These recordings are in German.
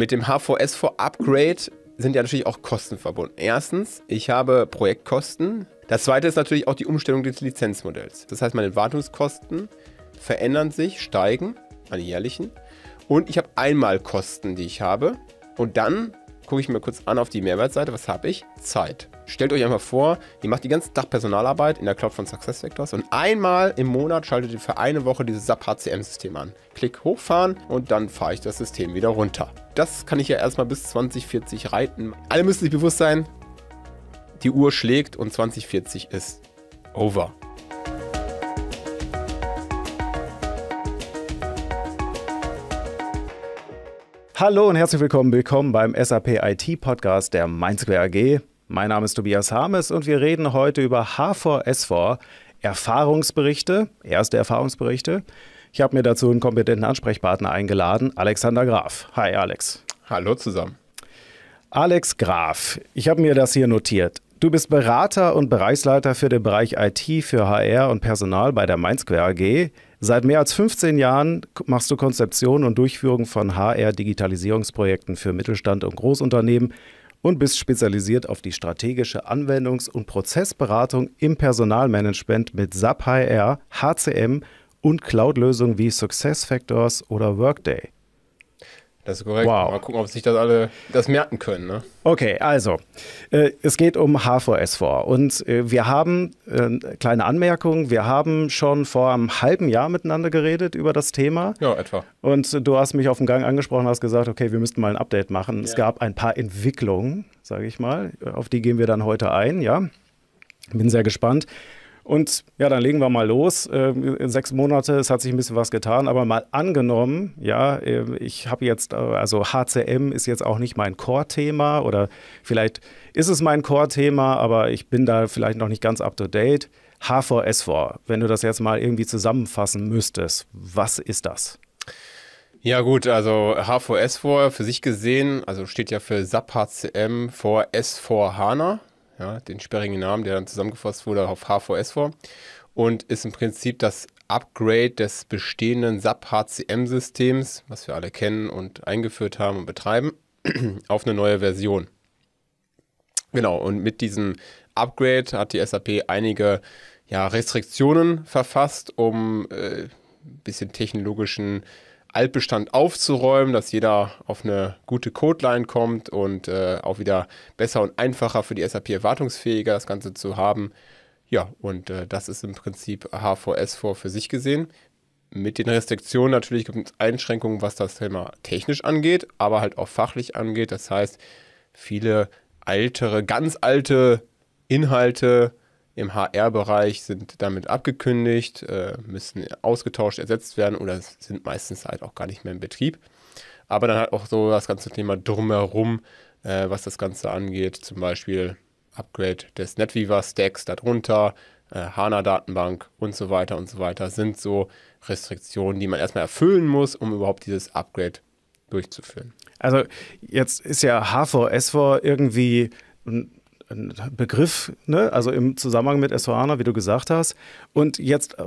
Mit dem HVS4-Upgrade sind ja natürlich auch Kosten verbunden. Erstens, ich habe Projektkosten. Das zweite ist natürlich auch die Umstellung des Lizenzmodells. Das heißt, meine Wartungskosten verändern sich, steigen, meine jährlichen. Und ich habe Einmalkosten, die ich habe. Und dann gucke ich mir kurz an auf die Mehrwertseite. Was habe ich? Zeit. Stellt euch einmal vor, ihr macht die ganze Tag Personalarbeit in der Cloud von SuccessFactors und einmal im Monat schaltet ihr für eine Woche dieses SAP HCM-System an. Klick hochfahren und dann fahre ich das System wieder runter. Das kann ich ja erstmal bis 2040 reiten. Alle müssen sich bewusst sein, die Uhr schlägt und 2040 ist over. Hallo und herzlich willkommen, willkommen beim SAP IT Podcast der Mainzquare AG. Mein Name ist Tobias Hames und wir reden heute über H4S4, Erfahrungsberichte, erste Erfahrungsberichte. Ich habe mir dazu einen kompetenten Ansprechpartner eingeladen, Alexander Graf. Hi Alex. Hallo zusammen. Alex Graf, ich habe mir das hier notiert. Du bist Berater und Bereichsleiter für den Bereich IT für HR und Personal bei der Mainzquare AG. Seit mehr als 15 Jahren machst du Konzeption und Durchführung von HR-Digitalisierungsprojekten für Mittelstand und Großunternehmen und bist spezialisiert auf die strategische Anwendungs- und Prozessberatung im Personalmanagement mit SAP HR, HCM und Cloud-Lösungen wie SuccessFactors oder Workday. Das ist korrekt. Wow. Mal gucken, ob sich das alle das merken können. Ne? Okay, also äh, es geht um H4S4 und äh, wir haben äh, kleine Anmerkung. Wir haben schon vor einem halben Jahr miteinander geredet über das Thema. Ja, etwa. Und du hast mich auf dem Gang angesprochen, hast gesagt, okay, wir müssten mal ein Update machen. Ja. Es gab ein paar Entwicklungen, sage ich mal, auf die gehen wir dann heute ein. Ja, bin sehr gespannt. Und ja, dann legen wir mal los. Ähm, sechs Monate, es hat sich ein bisschen was getan, aber mal angenommen, ja, äh, ich habe jetzt, äh, also HCM ist jetzt auch nicht mein Core-Thema oder vielleicht ist es mein Core-Thema, aber ich bin da vielleicht noch nicht ganz up to date. H4S4, wenn du das jetzt mal irgendwie zusammenfassen müsstest, was ist das? Ja gut, also H4S4 für sich gesehen, also steht ja für SAP HCM for S4 HANA, ja, den sperrigen Namen, der dann zusammengefasst wurde auf hvs vor und ist im Prinzip das Upgrade des bestehenden SAP HCM-Systems, was wir alle kennen und eingeführt haben und betreiben, auf eine neue Version. Genau, und mit diesem Upgrade hat die SAP einige ja, Restriktionen verfasst, um ein äh, bisschen technologischen äh, Altbestand aufzuräumen, dass jeder auf eine gute Codeline kommt und äh, auch wieder besser und einfacher für die SAP erwartungsfähiger das Ganze zu haben. Ja, und äh, das ist im Prinzip H4S4 für sich gesehen. Mit den Restriktionen natürlich gibt es Einschränkungen, was das Thema technisch angeht, aber halt auch fachlich angeht. Das heißt, viele ältere, ganz alte Inhalte im HR-Bereich sind damit abgekündigt, äh, müssen ausgetauscht, ersetzt werden oder sind meistens halt auch gar nicht mehr im Betrieb. Aber dann halt auch so das ganze Thema drumherum, äh, was das Ganze angeht, zum Beispiel Upgrade des NetViva-Stacks darunter, HANA-Datenbank äh, und so weiter und so weiter, sind so Restriktionen, die man erstmal erfüllen muss, um überhaupt dieses Upgrade durchzuführen. Also jetzt ist ja HVS irgendwie ein Begriff, ne? also im Zusammenhang mit Essoana, wie du gesagt hast. Und jetzt, äh,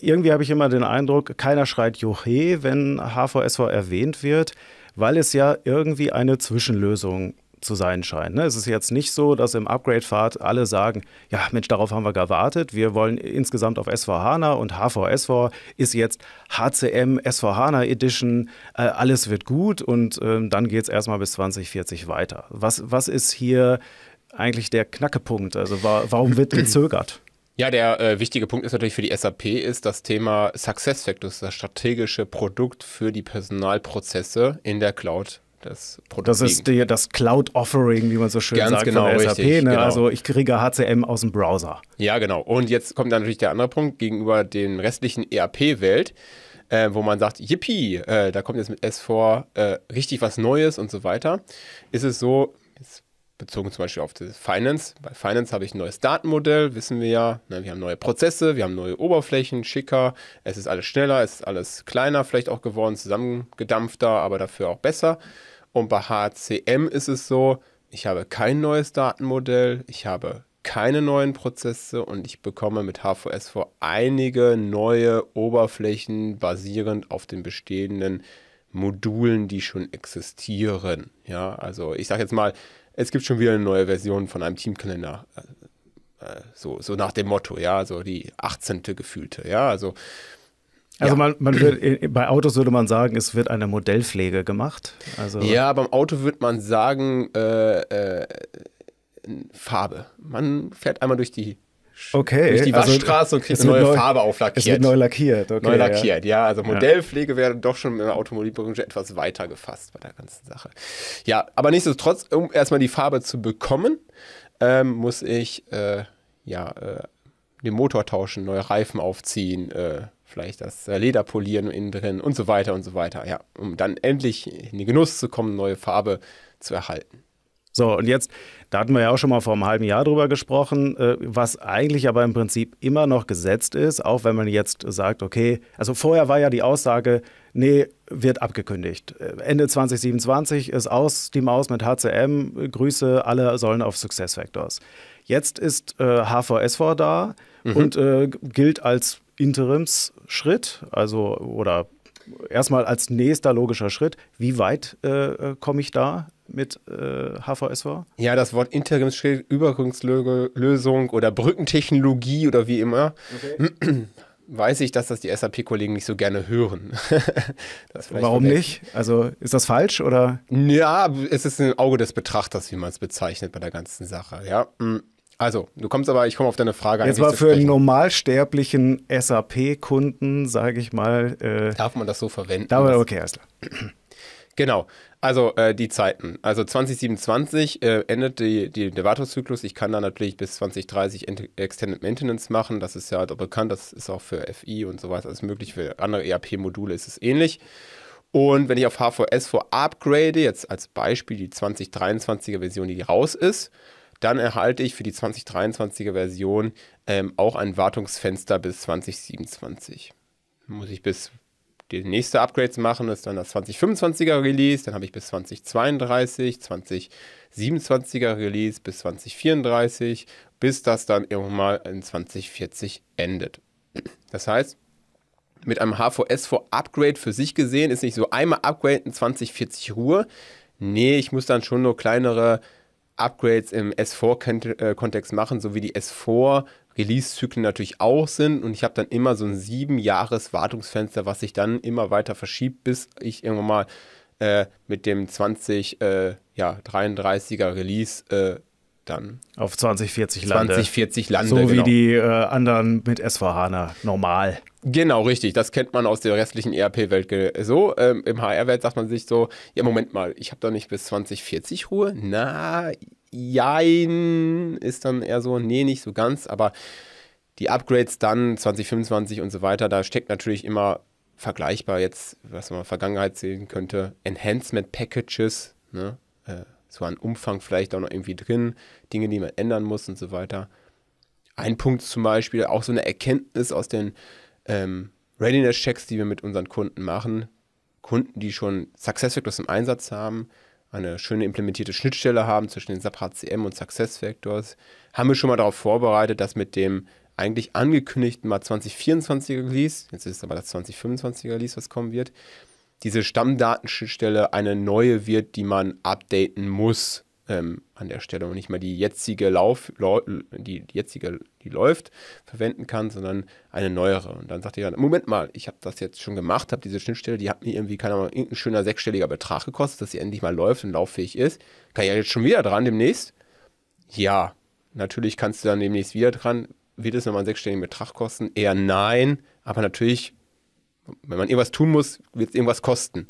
irgendwie habe ich immer den Eindruck, keiner schreit Joche, wenn HVSV erwähnt wird, weil es ja irgendwie eine Zwischenlösung zu sein scheint. Ne? Es ist jetzt nicht so, dass im Upgrade-Pfad alle sagen, ja Mensch, darauf haben wir gewartet, wir wollen insgesamt auf SVHANA und HVSV ist jetzt HCM SVHANA Edition, äh, alles wird gut und ähm, dann geht es erstmal bis 2040 weiter. Was, was ist hier eigentlich der Knackepunkt? Also war, warum wird gezögert? Ja, der äh, wichtige Punkt ist natürlich für die SAP ist das Thema Success Factors, das strategische Produkt für die Personalprozesse in der Cloud das, das ist die, das Cloud Offering, wie man so schön Ganz sagt genau, von der SAP. Richtig, ne? genau. Also ich kriege HCM aus dem Browser. Ja, genau. Und jetzt kommt dann natürlich der andere Punkt gegenüber den restlichen ERP-Welt, äh, wo man sagt, yippie, äh, da kommt jetzt mit S4 äh, richtig was Neues und so weiter. Ist es so, jetzt bezogen zum Beispiel auf das Finance. Bei Finance habe ich ein neues Datenmodell, wissen wir ja. Ne? Wir haben neue Prozesse, wir haben neue Oberflächen, schicker. Es ist alles schneller, es ist alles kleiner vielleicht auch geworden, zusammengedampfter, aber dafür auch besser. Und bei HCM ist es so, ich habe kein neues Datenmodell, ich habe keine neuen Prozesse und ich bekomme mit HVS vor einige neue Oberflächen basierend auf den bestehenden Modulen, die schon existieren. Ja, also ich sage jetzt mal, es gibt schon wieder eine neue Version von einem Teamkalender. Äh, äh, so, so nach dem Motto, ja, so die 18. gefühlte, ja, also. Also ja. man, man wird, äh, bei Autos würde man sagen, es wird eine Modellpflege gemacht. Also ja, beim Auto würde man sagen, äh, äh, Farbe. Man fährt einmal durch die okay. durch die also Waschstraße also, und kriegst neue neu, Farbe auflackiert. Es wird neu lackiert, okay. Neu lackiert, ja. Also ja also Modellpflege ja. wäre doch schon in der Automobilbranche etwas weiter gefasst bei der ganzen Sache. Ja, aber nichtsdestotrotz, um erstmal die Farbe zu bekommen, ähm, muss ich äh, ja, äh, den Motor tauschen, neue Reifen aufziehen, äh, vielleicht das äh, Leder polieren innen drin und so weiter und so weiter, ja, um dann endlich in den Genuss zu kommen, neue Farbe zu erhalten. So, und jetzt, da hatten wir ja auch schon mal vor einem halben Jahr drüber gesprochen, äh, was eigentlich aber im Prinzip immer noch gesetzt ist, auch wenn man jetzt sagt, okay, also vorher war ja die Aussage, nee, wird abgekündigt. Äh, Ende 2027 ist aus die Maus mit HCM, Grüße, alle sollen auf Success Factors. Jetzt ist äh, HVS4 da mhm. und äh, gilt als Interimsschritt, also oder erstmal als nächster logischer Schritt, wie weit äh, äh komme ich da mit äh, HVSV? Ja, das Wort Interimsschritt, Übergangslösung oder Brückentechnologie oder wie immer. Okay. weiß ich, dass das die SAP-Kollegen nicht so gerne hören. Warum nicht? Also ist das falsch oder? Ja, es ist im Auge des Betrachters, wie man es bezeichnet bei der ganzen Sache. Ja, mm. Also, du kommst aber, ich komme auf deine Frage. Jetzt war für einen normalsterblichen SAP-Kunden, sage ich mal. Äh, darf man das so verwenden? Darf man, okay, alles klar. Genau, also äh, die Zeiten. Also 2027 äh, endet die, die, der Wartungszyklus. Ich kann dann natürlich bis 2030 Extended Maintenance machen. Das ist ja halt bekannt, das ist auch für FI und so weiter alles möglich. Für andere ERP-Module ist es ähnlich. Und wenn ich auf HVS vor upgrade, jetzt als Beispiel die 2023er Version, die raus ist, dann erhalte ich für die 2023er Version ähm, auch ein Wartungsfenster bis 2027. Muss ich bis die nächste Upgrades machen, ist dann das 2025er Release, dann habe ich bis 2032, 2027er Release bis 2034, bis das dann irgendwann mal in 2040 endet. Das heißt, mit einem HVS4-Upgrade für sich gesehen ist nicht so einmal Upgrade in 2040 Ruhe. Nee, ich muss dann schon nur kleinere Upgrades im S4-Kontext machen, so wie die S4 Release-Zyklen natürlich auch sind. Und ich habe dann immer so ein sieben Jahres Wartungsfenster, was sich dann immer weiter verschiebt, bis ich irgendwann mal äh, mit dem 20, äh, ja, 33er Release äh, dann. Auf 2040 lande. 2040 lande, So genau. wie die äh, anderen mit SVHANA, normal. Genau, richtig. Das kennt man aus der restlichen ERP-Welt so. Ähm, Im HR-Welt sagt man sich so, ja, Moment mal, ich habe da nicht bis 2040 Ruhe. Na, jein, ist dann eher so, nee, nicht so ganz. Aber die Upgrades dann 2025 und so weiter, da steckt natürlich immer vergleichbar jetzt, was man Vergangenheit sehen könnte, Enhancement Packages, ne? Äh, so an Umfang vielleicht auch noch irgendwie drin, Dinge, die man ändern muss und so weiter. Ein Punkt zum Beispiel, auch so eine Erkenntnis aus den ähm, Readiness-Checks, die wir mit unseren Kunden machen. Kunden, die schon SuccessFactors im Einsatz haben, eine schöne implementierte Schnittstelle haben zwischen den SAP HCM und SuccessFactors, haben wir schon mal darauf vorbereitet, dass mit dem eigentlich angekündigten mal 2024er Release, jetzt ist es aber das 2025er Release, was kommen wird, diese Stammdatenstelle eine neue wird, die man updaten muss ähm, an der Stelle und nicht mal die jetzige Lauf, die jetzige, die läuft, verwenden kann, sondern eine neuere. Und dann sagt ihr dann, Moment mal, ich habe das jetzt schon gemacht, habe diese Schnittstelle, die hat mir irgendwie, keine Ahnung, irgendein schöner sechsstelliger Betrag gekostet, dass sie endlich mal läuft und lauffähig ist. Kann ich ja jetzt schon wieder dran demnächst? Ja, natürlich kannst du dann demnächst wieder dran. Wird es nochmal einen sechsstelligen Betrag kosten? Eher nein, aber natürlich wenn man irgendwas tun muss, wird es irgendwas kosten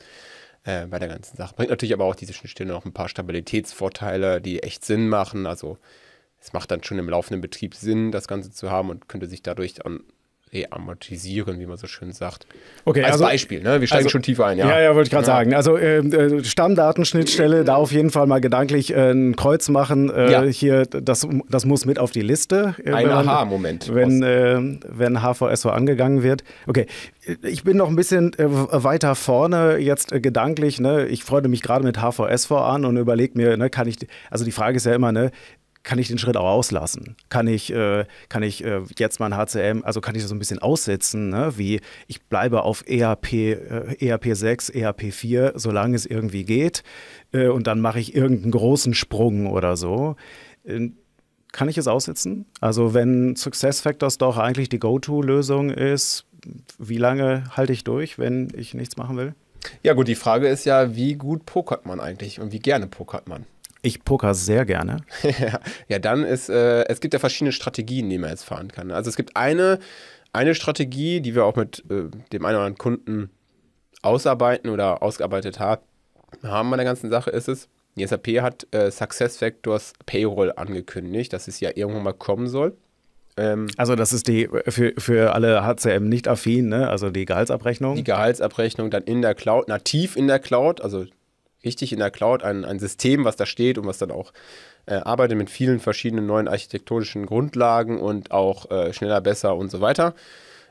äh, bei der ganzen Sache. Bringt natürlich aber auch diese Schnittstelle noch ein paar Stabilitätsvorteile, die echt Sinn machen. Also es macht dann schon im laufenden Betrieb Sinn, das Ganze zu haben und könnte sich dadurch an reamortisieren, wie man so schön sagt. Okay, Als also, Beispiel, ne? wir steigen also, schon tiefer ein. Ja, ja, ja wollte ich gerade ja. sagen. Also äh, äh, Stammdatenschnittstelle, da auf jeden Fall mal gedanklich äh, ein Kreuz machen. Äh, ja. Hier, das, das muss mit auf die Liste. Äh, ein Aha-Moment. Wenn, äh, wenn, wenn HVS so angegangen wird. Okay, ich bin noch ein bisschen äh, weiter vorne jetzt gedanklich. Ne? Ich freue mich gerade mit HVS voran und überlege mir, ne, kann ich, also die Frage ist ja immer, ne, kann ich den Schritt auch auslassen? Kann ich, äh, kann ich äh, jetzt mein HCM, also kann ich das so ein bisschen aussetzen, ne? wie ich bleibe auf ERP, äh, ERP 6, ERP 4, solange es irgendwie geht äh, und dann mache ich irgendeinen großen Sprung oder so. Äh, kann ich es aussetzen? Also wenn Success Factors doch eigentlich die Go-To-Lösung ist, wie lange halte ich durch, wenn ich nichts machen will? Ja gut, die Frage ist ja, wie gut pokert man eigentlich und wie gerne pokert man? Ich poker sehr gerne. ja, dann ist, äh, es gibt ja verschiedene Strategien, die man jetzt fahren kann. Also es gibt eine, eine Strategie, die wir auch mit äh, dem einen oder anderen Kunden ausarbeiten oder ausgearbeitet haben, haben bei der ganzen Sache ist es, die SAP hat äh, SuccessFactors Payroll angekündigt, dass es ja irgendwann mal kommen soll. Ähm, also das ist die für, für alle HCM nicht affin, ne? also die Gehaltsabrechnung. Die Gehaltsabrechnung dann in der Cloud, nativ in der Cloud, also richtig in der Cloud ein, ein System, was da steht und was dann auch äh, arbeitet mit vielen verschiedenen neuen architektonischen Grundlagen und auch äh, schneller, besser und so weiter.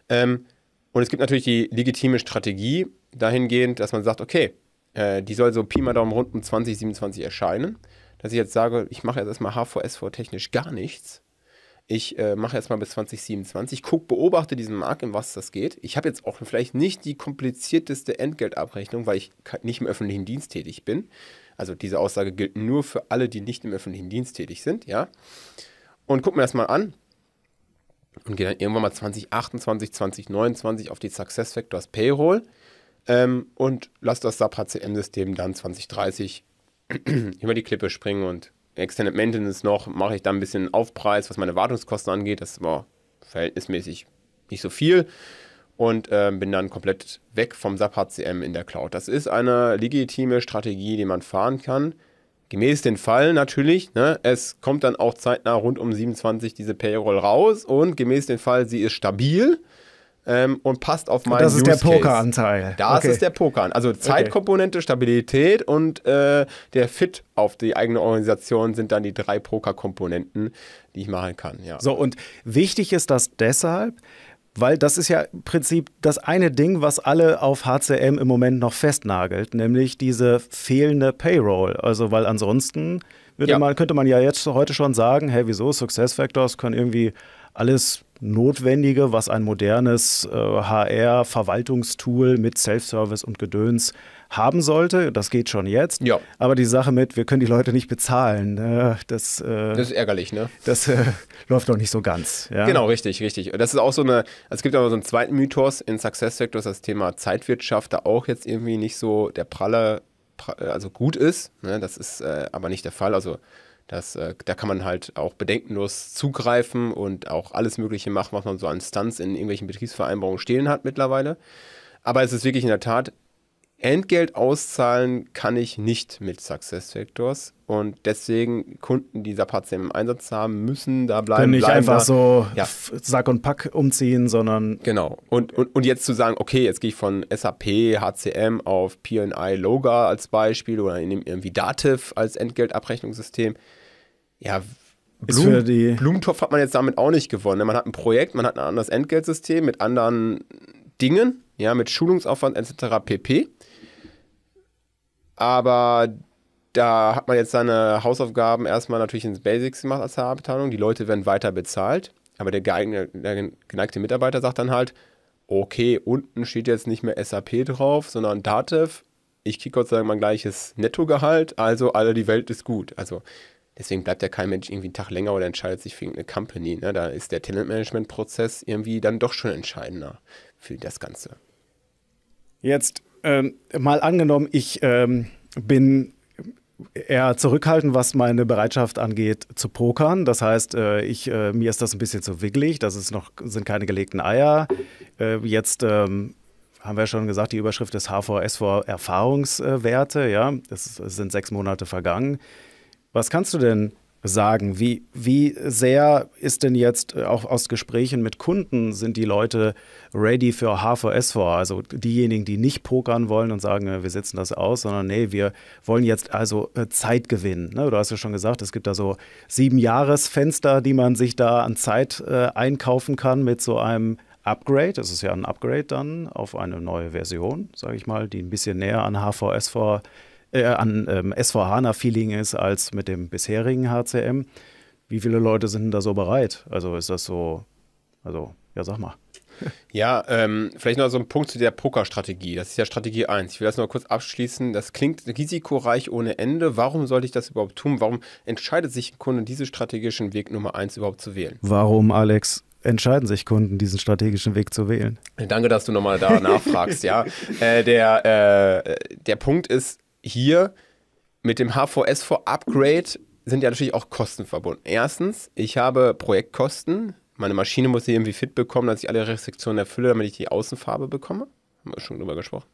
Ähm, und es gibt natürlich die legitime Strategie dahingehend, dass man sagt, okay, äh, die soll so Pi mal Daumen rund um 2027 erscheinen. Dass ich jetzt sage, ich mache jetzt erstmal HVS vor technisch gar nichts, ich äh, mache jetzt mal bis 2027, guck, beobachte diesen Markt, in was das geht. Ich habe jetzt auch vielleicht nicht die komplizierteste Entgeltabrechnung, weil ich nicht im öffentlichen Dienst tätig bin. Also diese Aussage gilt nur für alle, die nicht im öffentlichen Dienst tätig sind, ja. Und guck mir das mal an und gehe dann irgendwann mal 2028, 2029 auf die Success Factors Payroll ähm, und lass das SAP HCM-System dann 2030 über die Klippe springen und Extended Maintenance noch, mache ich da ein bisschen Aufpreis, was meine Wartungskosten angeht. Das war verhältnismäßig nicht so viel. Und äh, bin dann komplett weg vom SAP HCM in der Cloud. Das ist eine legitime Strategie, die man fahren kann. Gemäß den Fall natürlich. Ne? Es kommt dann auch zeitnah rund um 27 diese Payroll raus. Und gemäß den Fall, sie ist stabil ähm, und passt auf meinen Das ist Use der Pokeranteil. Das okay. ist der Poker. Also Zeitkomponente, Stabilität und äh, der Fit auf die eigene Organisation sind dann die drei Pokerkomponenten, die ich machen kann. Ja. So, und wichtig ist das deshalb, weil das ist ja im Prinzip das eine Ding, was alle auf HCM im Moment noch festnagelt, nämlich diese fehlende Payroll. Also, weil ansonsten ja. man, könnte man ja jetzt heute schon sagen, hey, wieso Success Factors können irgendwie alles Notwendige, was ein modernes äh, HR-Verwaltungstool mit Self-Service und Gedöns haben sollte. Das geht schon jetzt. Ja. Aber die Sache mit, wir können die Leute nicht bezahlen, äh, das, äh, das ist ärgerlich, ne? Das äh, läuft noch nicht so ganz. Ja? Genau, richtig, richtig. Das ist auch so eine, es gibt aber so einen zweiten Mythos in Success SuccessFactors, das Thema Zeitwirtschaft, da auch jetzt irgendwie nicht so der pralle also gut ist. Ne? Das ist äh, aber nicht der Fall. Also das, äh, da kann man halt auch bedenkenlos zugreifen und auch alles Mögliche machen, was man so an Stunts in irgendwelchen Betriebsvereinbarungen stehen hat mittlerweile. Aber es ist wirklich in der Tat Entgelt auszahlen kann ich nicht mit SuccessFactors und deswegen Kunden, die SAP HCM im Einsatz haben, müssen da bleiben. Können nicht einfach da. so ja. Sack und Pack umziehen, sondern. Genau. Und, und, und jetzt zu sagen, okay, jetzt gehe ich von SAP, HCM auf PI Loga als Beispiel oder in irgendwie Dativ als Entgeltabrechnungssystem. Ja, Blum, die Blumentopf hat man jetzt damit auch nicht gewonnen. Ne? Man hat ein Projekt, man hat ein anderes Entgeltsystem mit anderen Dingen, ja, mit Schulungsaufwand etc. pp. Aber da hat man jetzt seine Hausaufgaben erstmal natürlich ins Basics gemacht als abteilung Die Leute werden weiter bezahlt, aber der, geeigne, der geneigte Mitarbeiter sagt dann halt, okay, unten steht jetzt nicht mehr SAP drauf, sondern DATEV. Ich kriege Gott sei Dank mein gleiches Nettogehalt, also alle die Welt ist gut. Also deswegen bleibt ja kein Mensch irgendwie einen Tag länger oder entscheidet sich für irgendeine Company. Ne? Da ist der Talentmanagement-Prozess irgendwie dann doch schon entscheidender für das Ganze. Jetzt ähm, mal angenommen, ich ähm, bin eher zurückhaltend, was meine Bereitschaft angeht, zu pokern. Das heißt, äh, ich, äh, mir ist das ein bisschen zu wickelig, das ist noch, sind keine gelegten Eier. Äh, jetzt ähm, haben wir schon gesagt, die Überschrift ist HVS vor Erfahrungswerte, ja, es sind sechs Monate vergangen. Was kannst du denn sagen? Wie, wie sehr ist denn jetzt äh, auch aus Gesprächen mit Kunden, sind die Leute ready für H4S4? Also diejenigen, die nicht pokern wollen und sagen, äh, wir setzen das aus, sondern nee, wir wollen jetzt also äh, Zeit gewinnen. Ne? Du hast ja schon gesagt, es gibt da so sieben Jahresfenster, die man sich da an Zeit einkaufen kann mit so einem Upgrade. Es ist ja ein Upgrade dann auf eine neue Version, sage ich mal, die ein bisschen näher an H4S4 äh, an ähm, s hana feeling ist als mit dem bisherigen HCM. Wie viele Leute sind da so bereit? Also ist das so, also ja, sag mal. Ja, ähm, vielleicht noch so ein Punkt zu der Pokerstrategie. Das ist ja Strategie 1. Ich will das noch kurz abschließen. Das klingt risikoreich ohne Ende. Warum sollte ich das überhaupt tun? Warum entscheidet sich ein Kunde, diesen strategischen Weg Nummer 1 überhaupt zu wählen? Warum, Alex? entscheiden sich Kunden, diesen strategischen Weg zu wählen? Danke, dass du nochmal da nachfragst. ja, äh, der, äh, der Punkt ist, hier mit dem hvs vor upgrade sind ja natürlich auch Kosten verbunden. Erstens, ich habe Projektkosten. Meine Maschine muss sie irgendwie fit bekommen, dass ich alle Restriktionen erfülle, damit ich die Außenfarbe bekomme. Haben wir schon drüber gesprochen.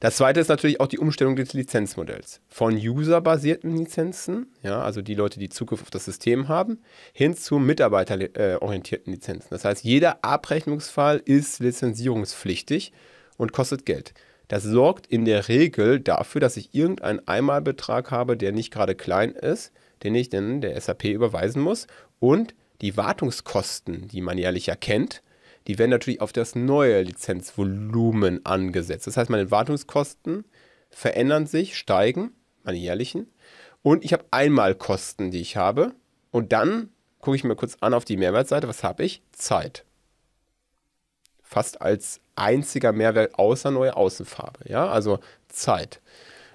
Das zweite ist natürlich auch die Umstellung des Lizenzmodells. Von userbasierten Lizenzen, ja, also die Leute, die Zugriff auf das System haben, hin zu mitarbeiterorientierten Lizenzen. Das heißt, jeder Abrechnungsfall ist lizenzierungspflichtig und kostet Geld. Das sorgt in der Regel dafür, dass ich irgendeinen Einmalbetrag habe, der nicht gerade klein ist, den ich dann der SAP überweisen muss. Und die Wartungskosten, die man jährlich erkennt, die werden natürlich auf das neue Lizenzvolumen angesetzt. Das heißt, meine Wartungskosten verändern sich, steigen, meine jährlichen. Und ich habe Einmalkosten, die ich habe. Und dann gucke ich mir kurz an auf die Mehrwertseite. Was habe ich? Zeit. Fast als einziger Mehrwert außer neue Außenfarbe. Ja, also Zeit.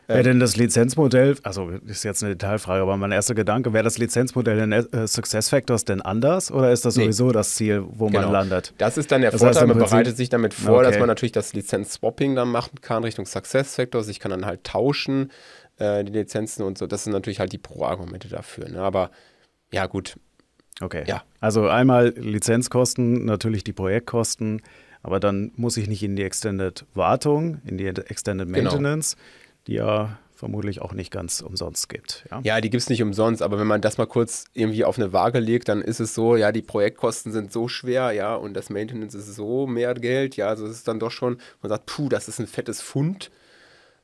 Wäre ähm, denn das Lizenzmodell, also ist jetzt eine Detailfrage, aber mein erster Gedanke, wäre das Lizenzmodell in äh, SuccessFactors denn anders oder ist das sowieso das Ziel, wo genau. man landet? Das ist dann der das Vorteil, man bereitet sich damit vor, okay. dass man natürlich das Lizenz-Swapping dann machen kann Richtung Success Factors. Ich kann dann halt tauschen äh, die Lizenzen und so. Das sind natürlich halt die Pro-Argumente dafür. Ne? Aber ja, gut. Okay. Ja. Also einmal Lizenzkosten, natürlich die Projektkosten. Aber dann muss ich nicht in die Extended Wartung, in die Extended genau. Maintenance, genau. die ja vermutlich auch nicht ganz umsonst gibt. Ja, ja die gibt es nicht umsonst, aber wenn man das mal kurz irgendwie auf eine Waage legt, dann ist es so, ja, die Projektkosten sind so schwer, ja, und das Maintenance ist so mehr Geld, ja, also es ist dann doch schon, man sagt, puh, das ist ein fettes Pfund.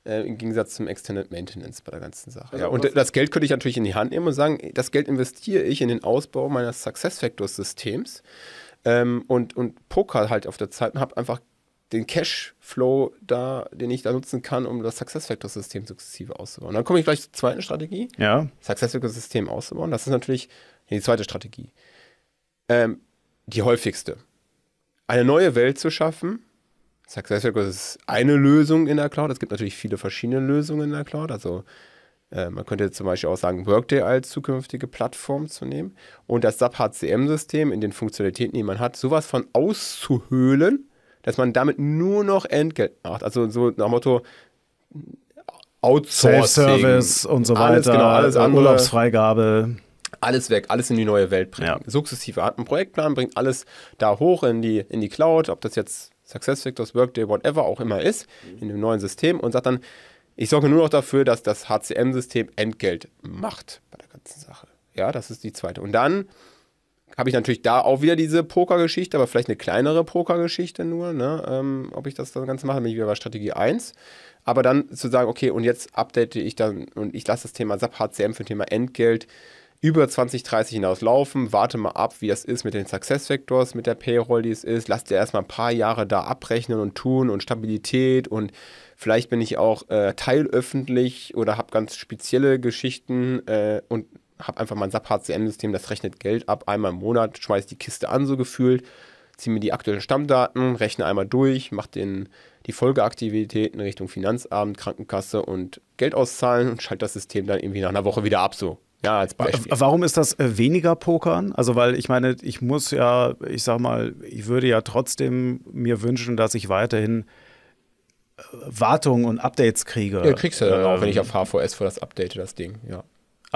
Äh, Im Gegensatz zum Extended Maintenance bei der ganzen Sache. Also ja, und das Geld könnte ich natürlich in die Hand nehmen und sagen, das Geld investiere ich in den Ausbau meines Success Factors Systems ähm, und, und Poker halt auf der Zeit und habe einfach den Cashflow da, den ich da nutzen kann, um das Success-Factor-System sukzessive auszubauen. Dann komme ich gleich zur zweiten Strategie. Ja. Success-Factor-System auszubauen. Das ist natürlich die zweite Strategie. Ähm, die häufigste. Eine neue Welt zu schaffen. Success-Factor ist eine Lösung in der Cloud. Es gibt natürlich viele verschiedene Lösungen in der Cloud. Also äh, man könnte zum Beispiel auch sagen, Workday als zukünftige Plattform zu nehmen und das SAP-HCM-System in den Funktionalitäten, die man hat, sowas von auszuhöhlen, dass man damit nur noch Entgelt macht. Also so nach dem Motto, Outsourcing. Self-Service und so weiter. Alles, genau, alles andere, Urlaubsfreigabe. Alles weg, alles in die neue Welt bringen. Ja. Sukzessive hat einen Projektplan, bringt alles da hoch in die, in die Cloud, ob das jetzt SuccessFactors, Workday, whatever auch immer ist, in dem neuen System und sagt dann, ich sorge nur noch dafür, dass das HCM-System Entgelt macht bei der ganzen Sache. Ja, das ist die zweite. Und dann habe ich natürlich da auch wieder diese Pokergeschichte, aber vielleicht eine kleinere Pokergeschichte nur, ne? Ähm, ob ich das dann ganz mache, bin ich wieder bei Strategie 1. Aber dann zu sagen, okay, und jetzt update ich dann und ich lasse das Thema SAP HCM für Thema Entgelt über 2030 hinauslaufen. Warte mal ab, wie das ist mit den Success Factors, mit der Payroll, die es ist. Lass dir erstmal ein paar Jahre da abrechnen und tun und Stabilität und vielleicht bin ich auch äh, teilöffentlich oder habe ganz spezielle Geschichten äh, und habe einfach mein SAP HCM-System, das rechnet Geld ab, einmal im Monat, schmeiß die Kiste an, so gefühlt, ziehe mir die aktuellen Stammdaten, rechne einmal durch, mache den, die Folgeaktivitäten Richtung Finanzamt, Krankenkasse und Geld auszahlen und schalte das System dann irgendwie nach einer Woche wieder ab, so ja, als Beispiel. Warum ist das äh, weniger Pokern? Also, weil ich meine, ich muss ja, ich sag mal, ich würde ja trotzdem mir wünschen, dass ich weiterhin äh, Wartung und Updates kriege. Ja, kriegst du ja dann auch, wenn ich ähm, auf HVS vor das update, das Ding, ja.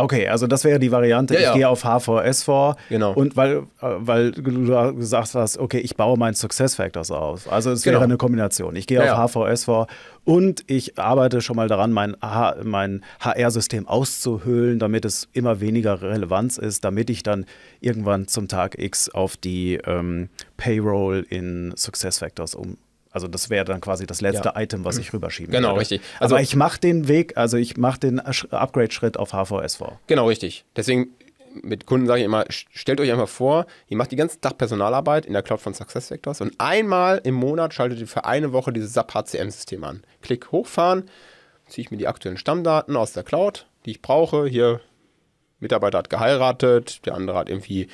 Okay, also das wäre die Variante, ja, ja. ich gehe auf HVS vor. Genau. Und weil, äh, weil du gesagt hast, okay, ich baue meinen Success Factors auf. Also es genau. wäre eine Kombination. Ich gehe ja, auf HVS vor und ich arbeite schon mal daran, mein, mein HR-System auszuhöhlen, damit es immer weniger Relevanz ist, damit ich dann irgendwann zum Tag X auf die ähm, Payroll in Success Factors um also das wäre dann quasi das letzte ja. Item, was ich rüberschieben Genau, würde. richtig. Also Aber ich mache den Weg, also ich mache den Upgrade-Schritt auf HVSV. Genau, richtig. Deswegen mit Kunden sage ich immer, stellt euch einfach vor, ihr macht die ganze Tag Personalarbeit in der Cloud von SuccessFactors und einmal im Monat schaltet ihr für eine Woche dieses SAP HCM-System an. Klick hochfahren, ziehe ich mir die aktuellen Stammdaten aus der Cloud, die ich brauche. Hier, Mitarbeiter hat geheiratet, der andere hat irgendwie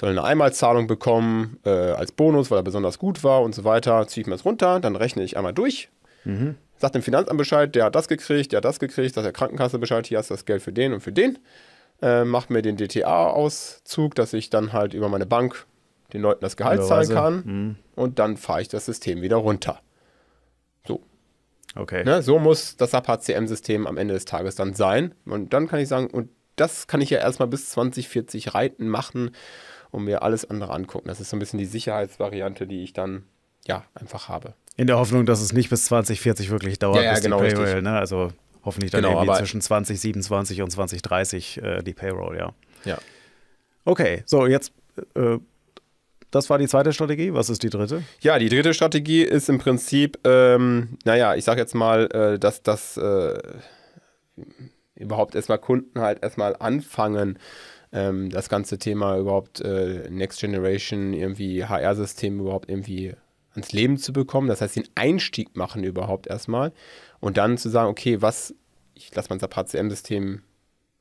soll eine Einmalzahlung bekommen äh, als Bonus, weil er besonders gut war und so weiter. Ziehe ich mir das runter, dann rechne ich einmal durch. Mhm. Sag dem Finanzamt Bescheid, der hat das gekriegt, der hat das gekriegt, sagt der Krankenkasse Bescheid, hier hast du das Geld für den und für den. Äh, macht mir den DTA-Auszug, dass ich dann halt über meine Bank den Leuten das Gehalt zahlen kann mhm. und dann fahre ich das System wieder runter. So. Okay. Ne, so muss das SAP HCM-System am Ende des Tages dann sein. Und dann kann ich sagen, und das kann ich ja erstmal bis 2040 reiten, machen und mir alles andere angucken. Das ist so ein bisschen die Sicherheitsvariante, die ich dann ja einfach habe. In der Hoffnung, dass es nicht bis 2040 wirklich dauert, ja, ja, bis genau, die Paywall, ne? Also hoffentlich dann genau, irgendwie zwischen 2027 und 2030 äh, die Payroll, ja. Ja. Okay, so jetzt äh, das war die zweite Strategie. Was ist die dritte? Ja, die dritte Strategie ist im Prinzip, ähm, naja, ich sag jetzt mal, äh, dass das äh, überhaupt erstmal Kunden halt erstmal anfangen ähm, das ganze Thema überhaupt äh, Next Generation, irgendwie HR-System überhaupt irgendwie ans Leben zu bekommen. Das heißt, den Einstieg machen überhaupt erstmal und dann zu sagen, okay, was, ich lasse mein sap HCM-System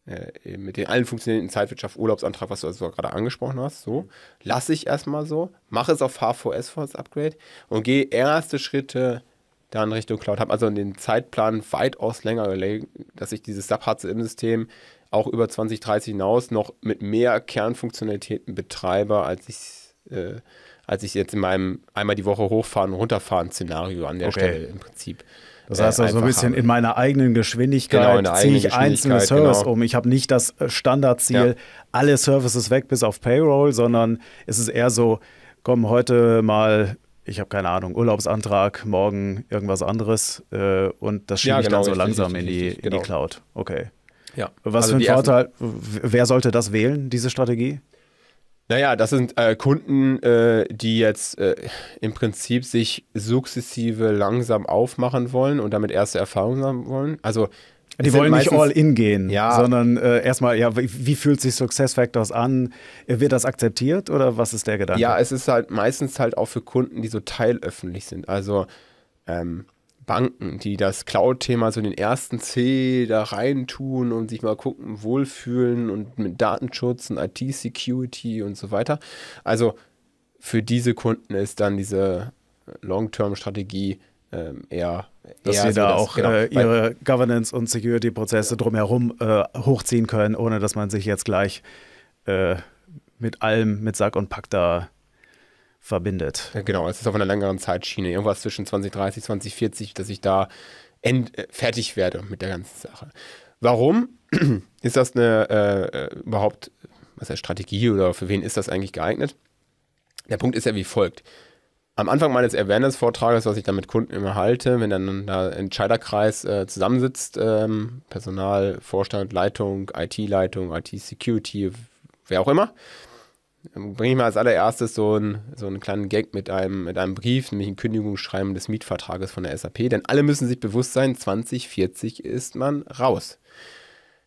äh, mit den allen funktionierenden Zeitwirtschaft, Urlaubsantrag, was du also gerade angesprochen hast, so, lasse ich erstmal so, mache es auf HVS für das Upgrade und gehe erste Schritte dann Richtung Cloud. Habe also den Zeitplan weitaus länger gelegt, dass ich dieses SAP-HCM-System auch über 2030 hinaus noch mit mehr Kernfunktionalitäten betreibe, als ich äh, als ich jetzt in meinem einmal die Woche hochfahren und runterfahren Szenario an der okay. Stelle im Prinzip. Das heißt äh, also so ein bisschen haben. in meiner eigenen Geschwindigkeit genau, ziehe ich einzelne Services genau. um. Ich habe nicht das äh, Standardziel, ja. alle Services weg bis auf Payroll, sondern es ist eher so, komm heute mal, ich habe keine Ahnung, Urlaubsantrag, morgen irgendwas anderes äh, und das schiebe ja, genau, ich dann genau, so richtig, langsam richtig, in, die, richtig, in die genau. Cloud. Okay. Ja. Was also für ein Vorteil, wer sollte das wählen, diese Strategie? Naja, das sind äh, Kunden, äh, die jetzt äh, im Prinzip sich sukzessive langsam aufmachen wollen und damit erste Erfahrungen haben wollen. Also die wollen meistens, nicht all in gehen, ja. sondern äh, erstmal, ja, wie, wie, fühlt sich Success Factors an? Wird das akzeptiert oder was ist der Gedanke? Ja, es ist halt meistens halt auch für Kunden, die so teilöffentlich sind. Also ähm, Banken, die das Cloud-Thema so in den ersten C da reintun und sich mal gucken, wohlfühlen und mit Datenschutz und IT-Security und so weiter. Also für diese Kunden ist dann diese äh, Long-Term-Strategie ähm, eher. Dass sie so da das, auch genau, äh, ihre Governance- und Security-Prozesse ja. drumherum äh, hochziehen können, ohne dass man sich jetzt gleich äh, mit allem, mit Sack und Pack da verbindet. Ja, genau, es ist auf einer längeren Zeitschiene, irgendwas zwischen 2030, 2040, dass ich da end, äh, fertig werde mit der ganzen Sache. Warum ist das eine äh, äh, überhaupt, was heißt Strategie oder für wen ist das eigentlich geeignet? Der Punkt ist ja wie folgt. Am Anfang meines Awareness-Vortrages, was ich dann mit Kunden immer halte, wenn dann der Entscheiderkreis äh, zusammensitzt, ähm, Personal, Vorstand, Leitung, IT-Leitung, IT-Security, wer auch immer, bringe ich mal als allererstes so, ein, so einen kleinen Gag mit einem, mit einem Brief, nämlich ein Kündigungsschreiben des Mietvertrages von der SAP. Denn alle müssen sich bewusst sein, 2040 ist man raus.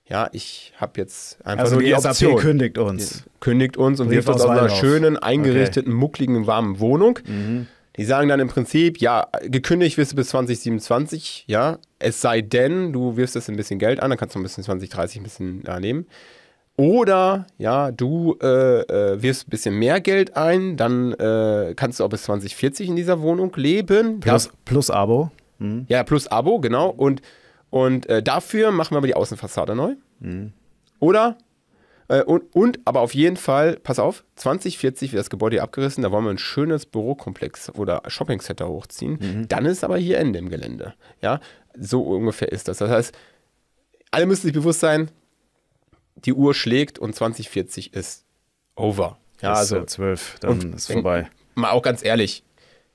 Ja, ich habe jetzt einfach also nur die, die SAP Option. kündigt uns. Die kündigt uns und wirft uns aus einer schönen, eingerichteten, okay. muckligen, warmen Wohnung. Mhm. Die sagen dann im Prinzip, ja, gekündigt wirst du bis 2027, ja, es sei denn, du wirfst es ein bisschen Geld an, dann kannst du ein bisschen 2030 ein bisschen da nehmen. Oder ja, du äh, äh, wirfst ein bisschen mehr Geld ein, dann äh, kannst du auch bis 2040 in dieser Wohnung leben. Plus, ja. plus Abo. Mhm. Ja, plus Abo, genau. Und, und äh, dafür machen wir aber die Außenfassade neu. Mhm. Oder? Äh, und, und, aber auf jeden Fall, pass auf, 2040 wird das Gebäude hier abgerissen, da wollen wir ein schönes Bürokomplex oder Shopping Shoppingcenter hochziehen. Mhm. Dann ist aber hier Ende im Gelände. Ja, so ungefähr ist das. Das heißt, alle müssen sich bewusst sein, die Uhr schlägt und 2040 ist over. Ja, ist also 12, dann ist vorbei. Wenn, mal auch ganz ehrlich,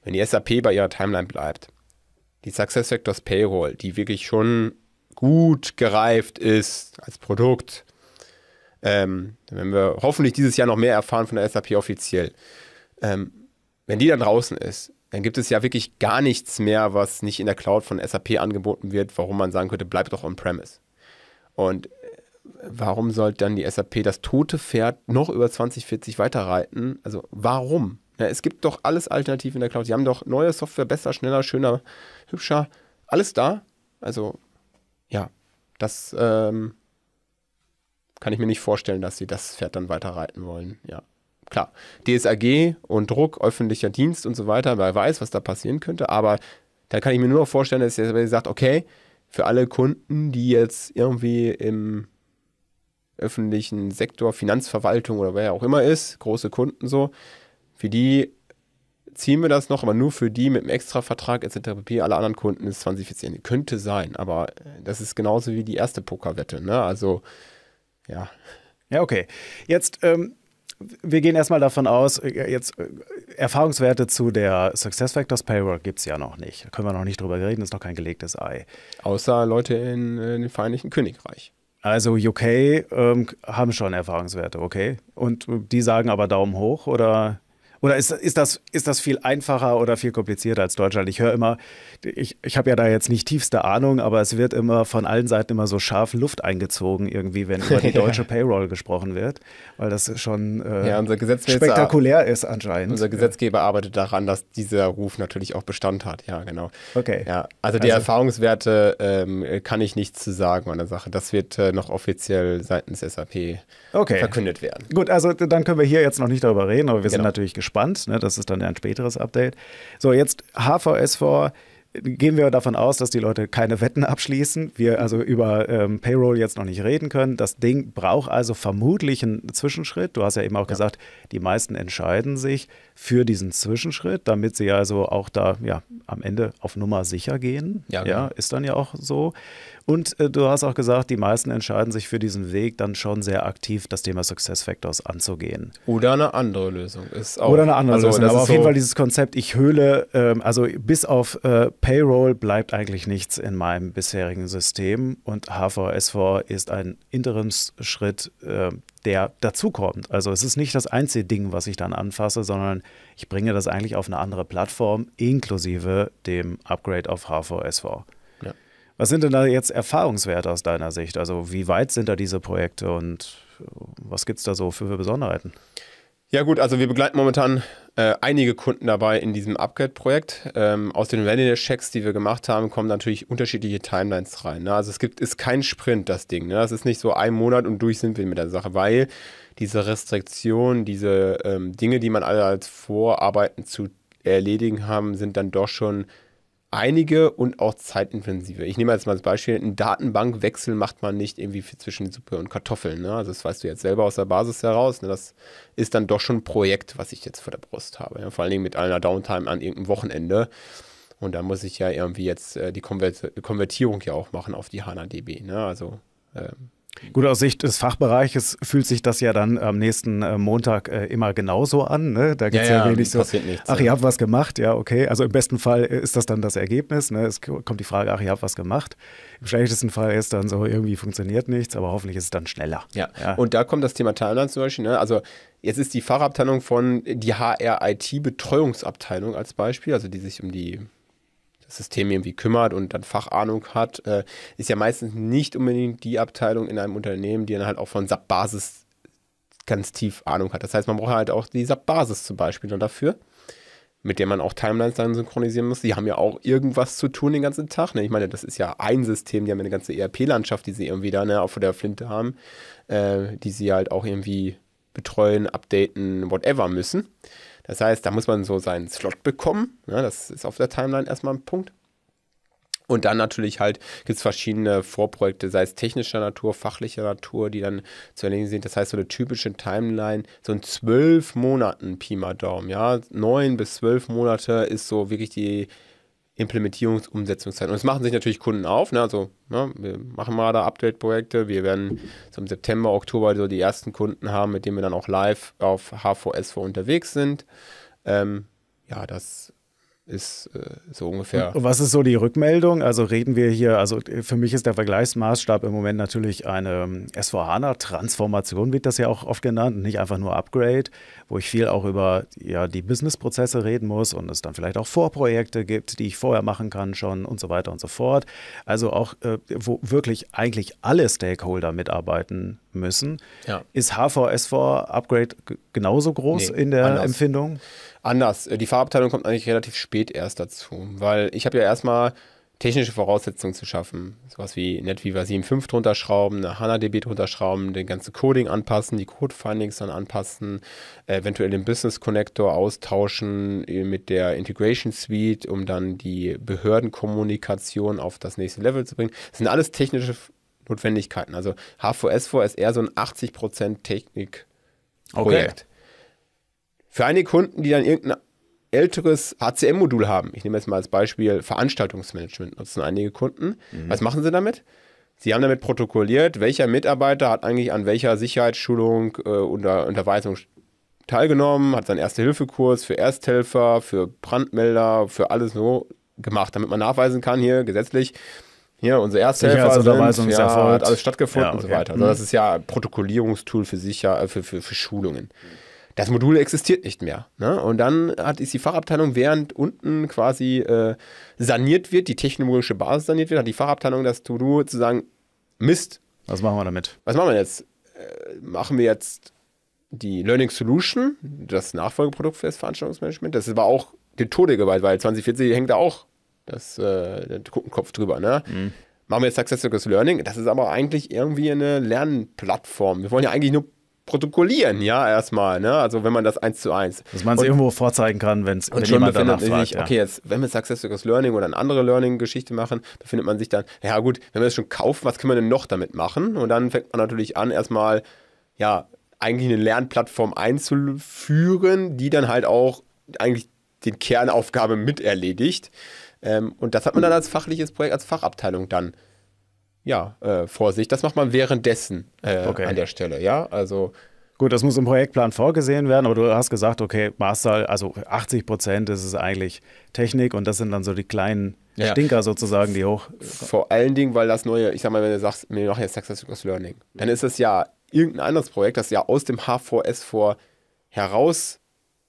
wenn die SAP bei ihrer Timeline bleibt, die SuccessFactors Payroll, die wirklich schon gut gereift ist als Produkt, ähm, wenn wir hoffentlich dieses Jahr noch mehr erfahren von der SAP offiziell, ähm, wenn die dann draußen ist, dann gibt es ja wirklich gar nichts mehr, was nicht in der Cloud von SAP angeboten wird, warum man sagen könnte, bleibt doch on-premise. Und warum sollte dann die SAP das tote Pferd noch über 2040 weiterreiten? Also warum? Ja, es gibt doch alles alternativ in der Cloud. Sie haben doch neue Software, besser, schneller, schöner, hübscher, alles da. Also ja, das ähm, kann ich mir nicht vorstellen, dass sie das Pferd dann weiterreiten wollen. Ja, klar. DSAG und Druck, öffentlicher Dienst und so weiter, wer weiß, was da passieren könnte. Aber da kann ich mir nur vorstellen, dass sie sagt, okay, für alle Kunden, die jetzt irgendwie im öffentlichen Sektor, Finanzverwaltung oder wer auch immer ist, große Kunden so, für die ziehen wir das noch, aber nur für die mit einem Extravertrag etc. pp. Alle anderen Kunden ist 2014. Könnte sein, aber äh, das ist genauso wie die erste Pokerwette. Ne? Also, ja. Ja, okay. Jetzt, ähm, wir gehen erstmal davon aus, äh, jetzt äh, Erfahrungswerte zu der Success Factors Payroll gibt es ja noch nicht. Da können wir noch nicht drüber reden, ist noch kein gelegtes Ei. Außer Leute in, in dem Vereinigten Königreich. Also UK ähm, haben schon Erfahrungswerte, okay? Und die sagen aber Daumen hoch oder oder ist, ist, das, ist das viel einfacher oder viel komplizierter als Deutschland? Ich höre immer, ich, ich habe ja da jetzt nicht tiefste Ahnung, aber es wird immer von allen Seiten immer so scharf Luft eingezogen, irgendwie, wenn über die deutsche Payroll gesprochen wird, weil das schon äh, ja, spektakulär ist anscheinend. Unser Gesetzgeber arbeitet daran, dass dieser Ruf natürlich auch Bestand hat. Ja, genau. Okay. Ja, also die also, Erfahrungswerte ähm, kann ich nichts zu sagen an der Sache. Das wird äh, noch offiziell seitens SAP okay. verkündet werden. Gut, also dann können wir hier jetzt noch nicht darüber reden, aber wir genau. sind natürlich gespannt gespannt. Ne? Das ist dann ein späteres Update. So, jetzt HVSV gehen wir davon aus, dass die Leute keine Wetten abschließen, wir also über ähm, Payroll jetzt noch nicht reden können. Das Ding braucht also vermutlich einen Zwischenschritt. Du hast ja eben auch ja. gesagt, die meisten entscheiden sich für diesen Zwischenschritt, damit sie also auch da ja, am Ende auf Nummer sicher gehen. Ja, genau. ja ist dann ja auch so. Und äh, du hast auch gesagt, die meisten entscheiden sich für diesen Weg dann schon sehr aktiv, das Thema Success Factors anzugehen. Oder eine andere Lösung. Ist auch, Oder eine andere also, Lösung. Aber auf jeden Fall dieses Konzept, ich höhle, ähm, also bis auf äh, Payroll bleibt eigentlich nichts in meinem bisherigen System. Und HVSV ist ein Interimsschritt, äh, der dazukommt. Also es ist nicht das einzige Ding, was ich dann anfasse, sondern ich bringe das eigentlich auf eine andere Plattform, inklusive dem Upgrade auf HVSV. Was sind denn da jetzt Erfahrungswerte aus deiner Sicht? Also wie weit sind da diese Projekte und äh, was gibt es da so für, für, Besonderheiten? Ja gut, also wir begleiten momentan äh, einige Kunden dabei in diesem Upgrade-Projekt. Ähm, aus den Readiness-Checks, die wir gemacht haben, kommen natürlich unterschiedliche Timelines rein. Ne? Also es gibt, ist kein Sprint, das Ding. Ne? Das ist nicht so ein Monat und durch sind wir mit der Sache, weil diese Restriktionen, diese ähm, Dinge, die man alle als Vorarbeiten zu erledigen haben, sind dann doch schon einige und auch zeitintensive. Ich nehme jetzt mal als Beispiel, einen Datenbankwechsel macht man nicht irgendwie zwischen Suppe und Kartoffeln. Ne? Also das weißt du jetzt selber aus der Basis heraus. Ne? Das ist dann doch schon ein Projekt, was ich jetzt vor der Brust habe. Ja? Vor allen Dingen mit einer Downtime an irgendeinem Wochenende. Und da muss ich ja irgendwie jetzt äh, die Konver Konvertierung ja auch machen auf die HANA DB. Ne? Also ähm, Gut, aus Sicht des Fachbereiches fühlt sich das ja dann am nächsten äh, Montag äh, immer genauso an. Ne? Da gibt es ja, ja, ja, wenig so, nichts, ach, ihr habt was gemacht, ja, okay. Also im besten Fall äh, ist das dann das Ergebnis. Ne? Es kommt die Frage, ach, ihr habt was gemacht. Im schlechtesten Fall ist dann so, irgendwie funktioniert nichts, aber hoffentlich ist es dann schneller. Ja, ja. und da kommt das Thema Timeline zum Beispiel. Ne? Also jetzt ist die Fachabteilung von die HR-IT-Betreuungsabteilung als Beispiel, also die sich um die das System irgendwie kümmert und dann Fachahnung hat, äh, ist ja meistens nicht unbedingt die Abteilung in einem Unternehmen, die dann halt auch von SAP-Basis ganz tief Ahnung hat. Das heißt, man braucht halt auch die SAP-Basis zum Beispiel dann dafür, mit der man auch Timelines dann synchronisieren muss. Die haben ja auch irgendwas zu tun den ganzen Tag. Ne? Ich meine, das ist ja ein System, die haben eine ganze ERP-Landschaft, die sie irgendwie da ne, auf der Flinte haben, äh, die sie halt auch irgendwie betreuen, updaten, whatever müssen. Das heißt, da muss man so seinen Slot bekommen. Ja, das ist auf der Timeline erstmal ein Punkt. Und dann natürlich halt gibt es verschiedene Vorprojekte, sei es technischer Natur, fachlicher Natur, die dann zu erledigen sind. Das heißt, so eine typische Timeline, so in zwölf Monaten Pi mal Daumen, ja, neun bis zwölf Monate ist so wirklich die Implementierungs- Umsetzungszeit. Und es machen sich natürlich Kunden auf. Ne? Also, ne? wir machen mal da Update-Projekte. Wir werden so im September, Oktober so die ersten Kunden haben, mit denen wir dann auch live auf hvs HVSV unterwegs sind. Ähm, ja, das ist äh, so ungefähr. Und was ist so die Rückmeldung? Also reden wir hier, also für mich ist der Vergleichsmaßstab im Moment natürlich eine ähm, S4HANA-Transformation, wird das ja auch oft genannt, nicht einfach nur Upgrade, wo ich viel auch über ja, die Business-Prozesse reden muss und es dann vielleicht auch Vorprojekte gibt, die ich vorher machen kann schon und so weiter und so fort. Also auch, äh, wo wirklich eigentlich alle Stakeholder mitarbeiten müssen. Ja. Ist HVS4 Upgrade genauso groß nee, in der anders. Empfindung? anders. Äh, die Fahrabteilung kommt eigentlich relativ spät erst dazu, weil ich habe ja erstmal technische Voraussetzungen zu schaffen. Sowas wie NetViva 7.5 drunter schrauben, eine HANA-DB drunter schrauben, den ganzen Coding anpassen, die Code-Findings dann anpassen, äh, eventuell den Business-Connector austauschen äh, mit der Integration Suite, um dann die Behördenkommunikation auf das nächste Level zu bringen. Das sind alles technische Notwendigkeiten. Also HVS4 ist eher so ein 80% Technik-Projekt. Okay. Für einige Kunden, die dann irgendein älteres HCM-Modul haben, ich nehme jetzt mal als Beispiel Veranstaltungsmanagement, nutzen einige Kunden. Mhm. Was machen sie damit? Sie haben damit protokolliert, welcher Mitarbeiter hat eigentlich an welcher Sicherheitsschulung äh, oder Unterweisung teilgenommen, hat seinen Erste-Hilfe-Kurs für Ersthelfer, für Brandmelder, für alles so gemacht, damit man nachweisen kann, hier gesetzlich, hier unsere Ersthelfer sind, ja, hat alles stattgefunden ja, okay. und so weiter. Also mhm. das ist ja ein Protokollierungstool für, Sicher äh, für, für, für Schulungen. Mhm das Modul existiert nicht mehr. Ne? Und dann hat ist die Fachabteilung, während unten quasi äh, saniert wird, die technologische Basis saniert wird, hat die Fachabteilung das To-Do zu sagen, Mist. Was machen wir damit? Was machen wir jetzt? Äh, machen wir jetzt die Learning Solution, das Nachfolgeprodukt für das Veranstaltungsmanagement? Das war auch den Tode geweiht, weil 2040 hängt da auch das äh, Guckenkopf drüber. Ne? Mhm. Machen wir jetzt Successful Learning. Das ist aber eigentlich irgendwie eine Lernplattform. Wir wollen ja eigentlich nur protokollieren, ja, erstmal, ne? Also wenn man das eins zu eins. Dass man es irgendwo vorzeigen kann, wenn es jemand danach fragt. Sich, ja. Okay, jetzt, wenn wir Success Learning oder eine andere Learning-Geschichte machen, befindet man sich dann, ja gut, wenn wir das schon kaufen, was können wir denn noch damit machen? Und dann fängt man natürlich an, erstmal, ja, eigentlich eine Lernplattform einzuführen, die dann halt auch eigentlich den Kernaufgabe miterledigt. erledigt. Ähm, und das hat man dann als fachliches Projekt, als Fachabteilung dann ja, äh, vor sich. Das macht man währenddessen äh, okay. an der Stelle, ja. Also Gut, das muss im Projektplan vorgesehen werden, aber du hast gesagt, okay, Master, also 80 Prozent ist es eigentlich Technik und das sind dann so die kleinen ja. Stinker sozusagen, die hoch. Vor allen Dingen, weil das neue, ich sag mal, wenn du sagst, wir machen jetzt Success Learning, dann ist es ja irgendein anderes Projekt, das ja aus dem H4S4 heraus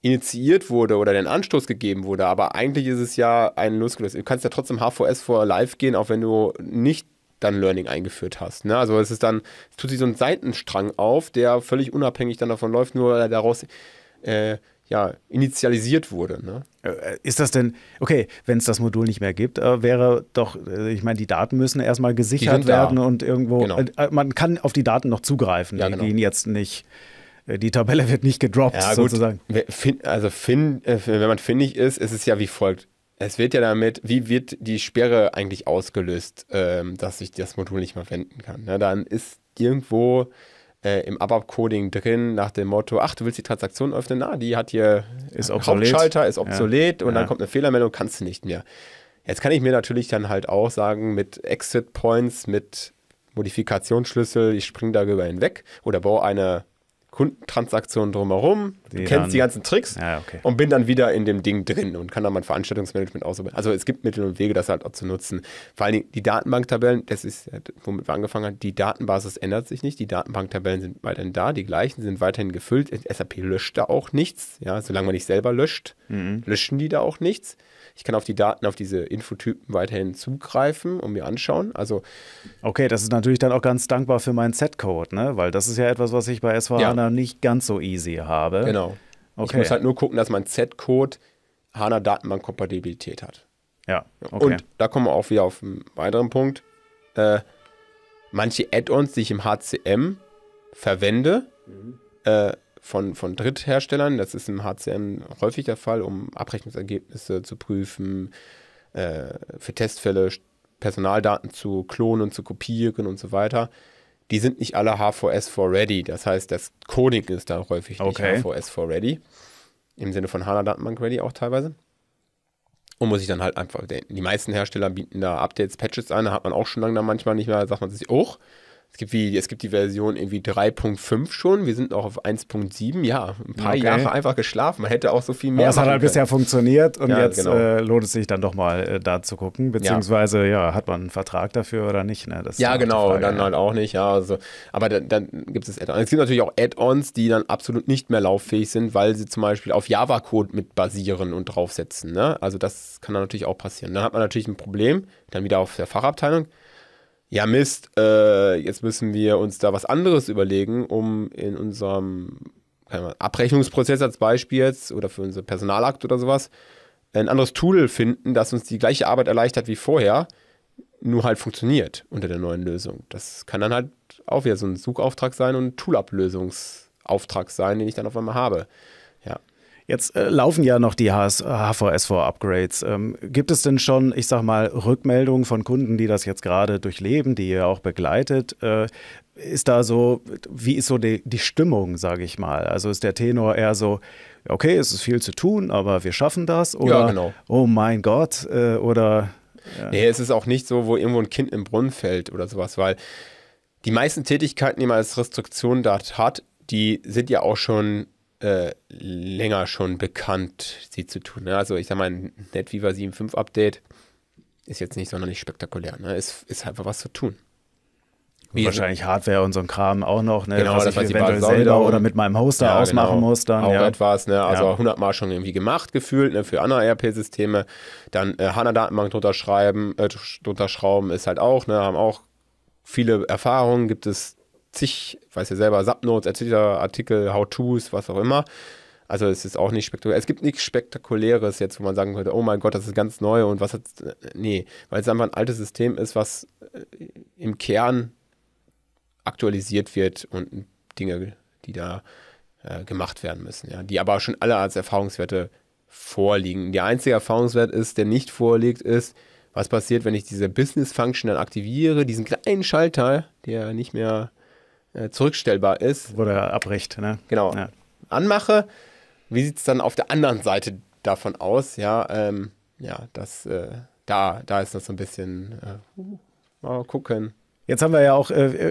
initiiert wurde oder den Anstoß gegeben wurde, aber eigentlich ist es ja ein losgelöst. Du kannst ja trotzdem H4S4 live gehen, auch wenn du nicht dann Learning eingeführt hast. Ne? Also es ist dann, es tut sich so ein Seitenstrang auf, der völlig unabhängig dann davon läuft, nur weil er daraus äh, ja, initialisiert wurde. Ne? Äh, ist das denn, okay, wenn es das Modul nicht mehr gibt, äh, wäre doch, äh, ich meine, die Daten müssen erstmal gesichert werden und irgendwo, genau. Äh, äh, man kann auf die Daten noch zugreifen, ja, die genau. jetzt nicht die Tabelle wird nicht gedroppt, ja, sozusagen. also fin, wenn man findig ist, ist es ja wie folgt. Es wird ja damit, wie wird die Sperre eigentlich ausgelöst, ähm, dass ich das Modul nicht mehr verwenden kann? Ne? Dann ist irgendwo äh, im ABAP-Coding drin nach dem Motto, ach, du willst die Transaktion öffnen, na, die hat hier ist äh, obsolet. Hauptschalter, ist obsolet ja. und ja. dann kommt eine Fehlermeldung, kannst du nicht mehr. Jetzt kann ich mir natürlich dann halt auch sagen, mit Exit Points, mit Modifikationsschlüssel, ich springe darüber hinweg oder baue eine Kundentransaktionen drumherum, die du kennst dann, die ganzen Tricks ja, okay. und bin dann wieder in dem Ding drin und kann dann mein Veranstaltungsmanagement ausarbeiten. Also es gibt Mittel und Wege, das halt auch zu nutzen. Vor allen Dingen die Datenbanktabellen, das ist, womit wir angefangen haben, die Datenbasis ändert sich nicht, die Datenbanktabellen sind weiterhin da, die gleichen sind weiterhin gefüllt. SAP löscht da auch nichts, ja, solange man nicht selber löscht, mhm. löschen die da auch nichts. Ich kann auf die Daten, auf diese Infotypen weiterhin zugreifen und mir anschauen. Also okay, das ist natürlich dann auch ganz dankbar für meinen Setcode, ne? Weil das ist ja etwas, was ich bei SVHANA ja. nicht ganz so easy habe. Genau. Okay. Ich muss halt nur gucken, dass mein z code HANA-Datenbank-Kompatibilität hat. Ja. Okay. Und da kommen wir auch wieder auf einen weiteren Punkt. Äh, manche Add-ons, die ich im HCM verwende, mhm. äh, von, von Drittherstellern. Das ist im HCM häufig der Fall, um Abrechnungsergebnisse zu prüfen, äh, für Testfälle Personaldaten zu klonen, und zu kopieren und so weiter. Die sind nicht alle H4S4-ready. Das heißt, das Coding ist da häufig okay. nicht H4S4-ready. Im Sinne von HANA-Datenbank-ready auch teilweise. Und muss ich dann halt einfach, die meisten Hersteller bieten da Updates, Patches an, da hat man auch schon lange dann manchmal nicht mehr, da sagt man sich, oh, es gibt, wie, es gibt die Version irgendwie 3.5 schon, wir sind noch auf 1.7, ja, ein paar okay. Jahre einfach geschlafen, man hätte auch so viel mehr. Aber es hat halt können. bisher funktioniert und ja, jetzt genau. äh, lohnt es sich dann doch mal äh, da zu gucken, beziehungsweise ja. ja. hat man einen Vertrag dafür oder nicht, ne? ja, genau, dann halt auch nicht, ja, also, aber dann, dann gibt es Add-ons. Es gibt natürlich auch Add-ons, die dann absolut nicht mehr lauffähig sind, weil sie zum Beispiel auf Java-Code mit basieren und draufsetzen, ne? Also das kann dann natürlich auch passieren. Dann hat man natürlich ein Problem, dann wieder auf der Fachabteilung, ja Mist, äh, jetzt müssen wir uns da was anderes überlegen, um in unserem man, Abrechnungsprozess als Beispiel jetzt oder für unser Personalakt oder sowas ein anderes Tool finden, das uns die gleiche Arbeit erleichtert wie vorher, nur halt funktioniert unter der neuen Lösung. Das kann dann halt auch wieder so ein Suchauftrag sein und ein Toolablösungsauftrag sein, den ich dann auf einmal habe. Ja. Jetzt äh, laufen ja noch die hvs HVSV-Upgrades. Äh, ähm, gibt es denn schon, ich sag mal, Rückmeldungen von Kunden, die das jetzt gerade durchleben, die ihr auch begleitet? Äh, ist da so, wie ist so die, die Stimmung, sage ich mal? Also ist der Tenor eher so, okay, es ist viel zu tun, aber wir schaffen das? Oder, ja, genau. oh mein Gott, äh, oder. Ja. Nee, es ist auch nicht so, wo irgendwo ein Kind im Brunnen fällt oder sowas, weil die meisten Tätigkeiten, die man als Restriktion dort hat, die sind ja auch schon äh, länger schon bekannt, sie zu tun. Ne? Also ich sag mal, ein NetViva 7.5 Update ist jetzt nicht sonderlich spektakulär. Ne? Ist, ist einfach was zu tun. Wie wahrscheinlich Hardware und so ein Kram auch noch, ne? genau, was das, ich was eventuell selber oder mit meinem Hoster ja, ausmachen genau. muss. Dann, auch ja. etwas, ne? also ja. 100 Mal schon irgendwie gemacht, gefühlt ne? für andere ERP-Systeme. Dann äh, HANA-Datenbank drunter, schreiben, äh, drunter schrauben ist halt auch, ne? haben auch viele Erfahrungen, gibt es zig, weiß ja selber, Subnotes, etc., Artikel, How-Tos, was auch immer. Also es ist auch nicht spektakulär. Es gibt nichts Spektakuläres jetzt, wo man sagen könnte, oh mein Gott, das ist ganz neu und was hat. Äh, nee, weil es einfach ein altes System ist, was äh, im Kern aktualisiert wird und Dinge, die da äh, gemacht werden müssen, ja, die aber schon alle als Erfahrungswerte vorliegen. Der einzige Erfahrungswert ist, der nicht vorliegt, ist, was passiert, wenn ich diese Business Function dann aktiviere, diesen kleinen Schalter, der nicht mehr äh, zurückstellbar ist. Oder abbricht, ne? Genau. Ja. Anmache. Wie sieht es dann auf der anderen Seite davon aus? Ja, ähm, ja das, äh, da, da ist noch so ein bisschen, äh, uh, mal gucken. Jetzt haben wir ja auch äh, äh,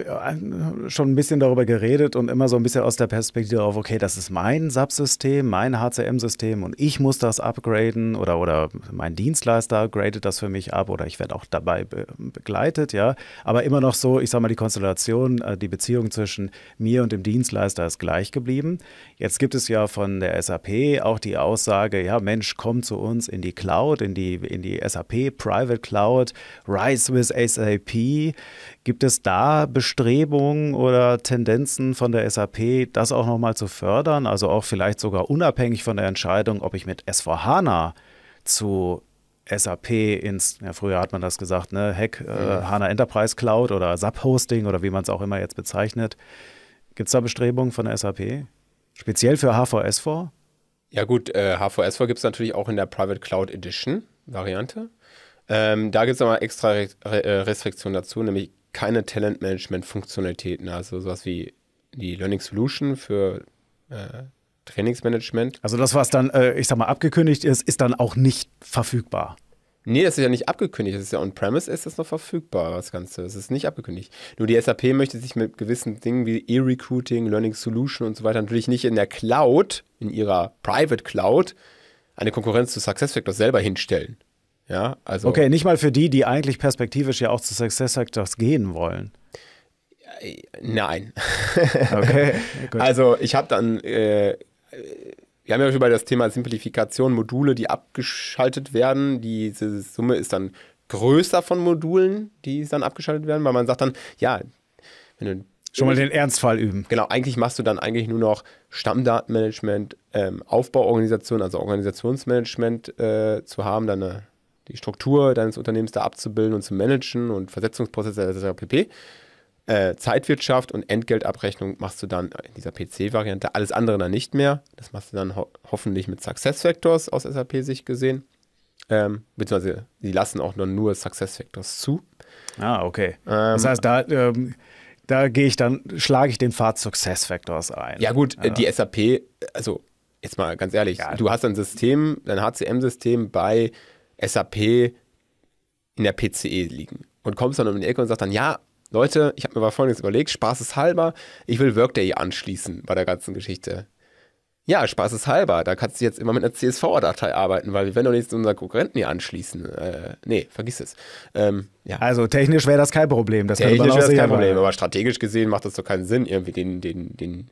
schon ein bisschen darüber geredet und immer so ein bisschen aus der Perspektive auf, okay, das ist mein SAP-System, mein HCM-System und ich muss das upgraden oder, oder mein Dienstleister gradet das für mich ab oder ich werde auch dabei be begleitet, ja. Aber immer noch so, ich sage mal, die Konstellation, äh, die Beziehung zwischen mir und dem Dienstleister ist gleich geblieben. Jetzt gibt es ja von der SAP auch die Aussage, ja, Mensch, komm zu uns in die Cloud, in die, in die SAP Private Cloud, Rise with SAP Gibt es da Bestrebungen oder Tendenzen von der SAP, das auch nochmal zu fördern? Also auch vielleicht sogar unabhängig von der Entscheidung, ob ich mit S4HANA zu SAP ins, ja, früher hat man das gesagt, ne, Hack, äh, HANA mhm. Enterprise Cloud oder SAP Hosting oder wie man es auch immer jetzt bezeichnet. Gibt es da Bestrebungen von der SAP? Speziell für HVS4? Ja, gut, äh, HVS4 gibt es natürlich auch in der Private Cloud Edition Variante. Ähm, da gibt es nochmal extra Re äh, Restriktionen dazu, nämlich keine Talentmanagement-Funktionalitäten, also sowas wie die Learning Solution für äh, Trainingsmanagement. Also das, was dann, äh, ich sag mal, abgekündigt ist, ist dann auch nicht verfügbar. Nee, das ist ja nicht abgekündigt. Das ist ja on-premise, ist das noch verfügbar, das Ganze. Das ist nicht abgekündigt. Nur die SAP möchte sich mit gewissen Dingen wie E-Recruiting, Learning Solution und so weiter natürlich nicht in der Cloud, in ihrer Private Cloud, eine Konkurrenz zu SuccessFactors selber hinstellen. Ja, also okay, nicht mal für die, die eigentlich perspektivisch ja auch zu Success Factors gehen wollen. Äh, nein. okay. Gut. Also ich habe dann, äh, wir haben ja über das Thema Simplifikation, Module, die abgeschaltet werden. Diese Summe ist dann größer von Modulen, die dann abgeschaltet werden, weil man sagt dann, ja, wenn du Schon mal den Ernstfall üben. Genau, eigentlich machst du dann eigentlich nur noch Stammdatenmanagement, ähm, Aufbauorganisation, also Organisationsmanagement äh, zu haben, dann eine äh, die Struktur deines Unternehmens da abzubilden und zu managen und Versetzungsprozesse etc. pp. Äh, Zeitwirtschaft und Entgeltabrechnung machst du dann in dieser PC-Variante, alles andere dann nicht mehr. Das machst du dann ho hoffentlich mit SuccessFactors aus SAP-Sicht gesehen. Ähm, beziehungsweise, die lassen auch nur, nur SuccessFactors zu. Ah, okay. Ähm, das heißt, da. Ähm da gehe ich dann, schlage ich den Pfad SuccessFactors ein. Ja, gut, ja. die SAP, also jetzt mal ganz ehrlich, ja. du hast ein System, dein HCM-System bei SAP in der PCE liegen. Und kommst dann um die Ecke und sagst dann, ja, Leute, ich habe mir mal Folgendes überlegt, halber, ich will Workday anschließen bei der ganzen Geschichte. Ja, halber, da kannst du jetzt immer mit einer CSV-Datei arbeiten, weil wir werden doch nicht unseren Konkurrenten hier anschließen. Äh, nee, vergiss es. Ähm, ja. Also technisch wäre das kein Problem. Das technisch wäre das kein Problem, aber strategisch gesehen macht das doch keinen Sinn, irgendwie den, den, den,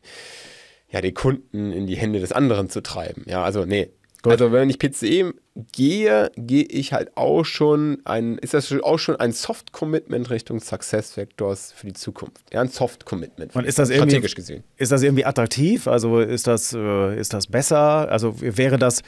ja, den Kunden in die Hände des anderen zu treiben. Ja, also nee. Gut. Also wenn ich PCE gehe, gehe ich halt auch schon ein, ist das auch schon ein Soft-Commitment Richtung Success Factors für die Zukunft. Ja, ein Soft-Commitment. Und ist das strategisch gesehen. Ist das irgendwie attraktiv? Also ist das, äh, ist das besser? Also wäre das,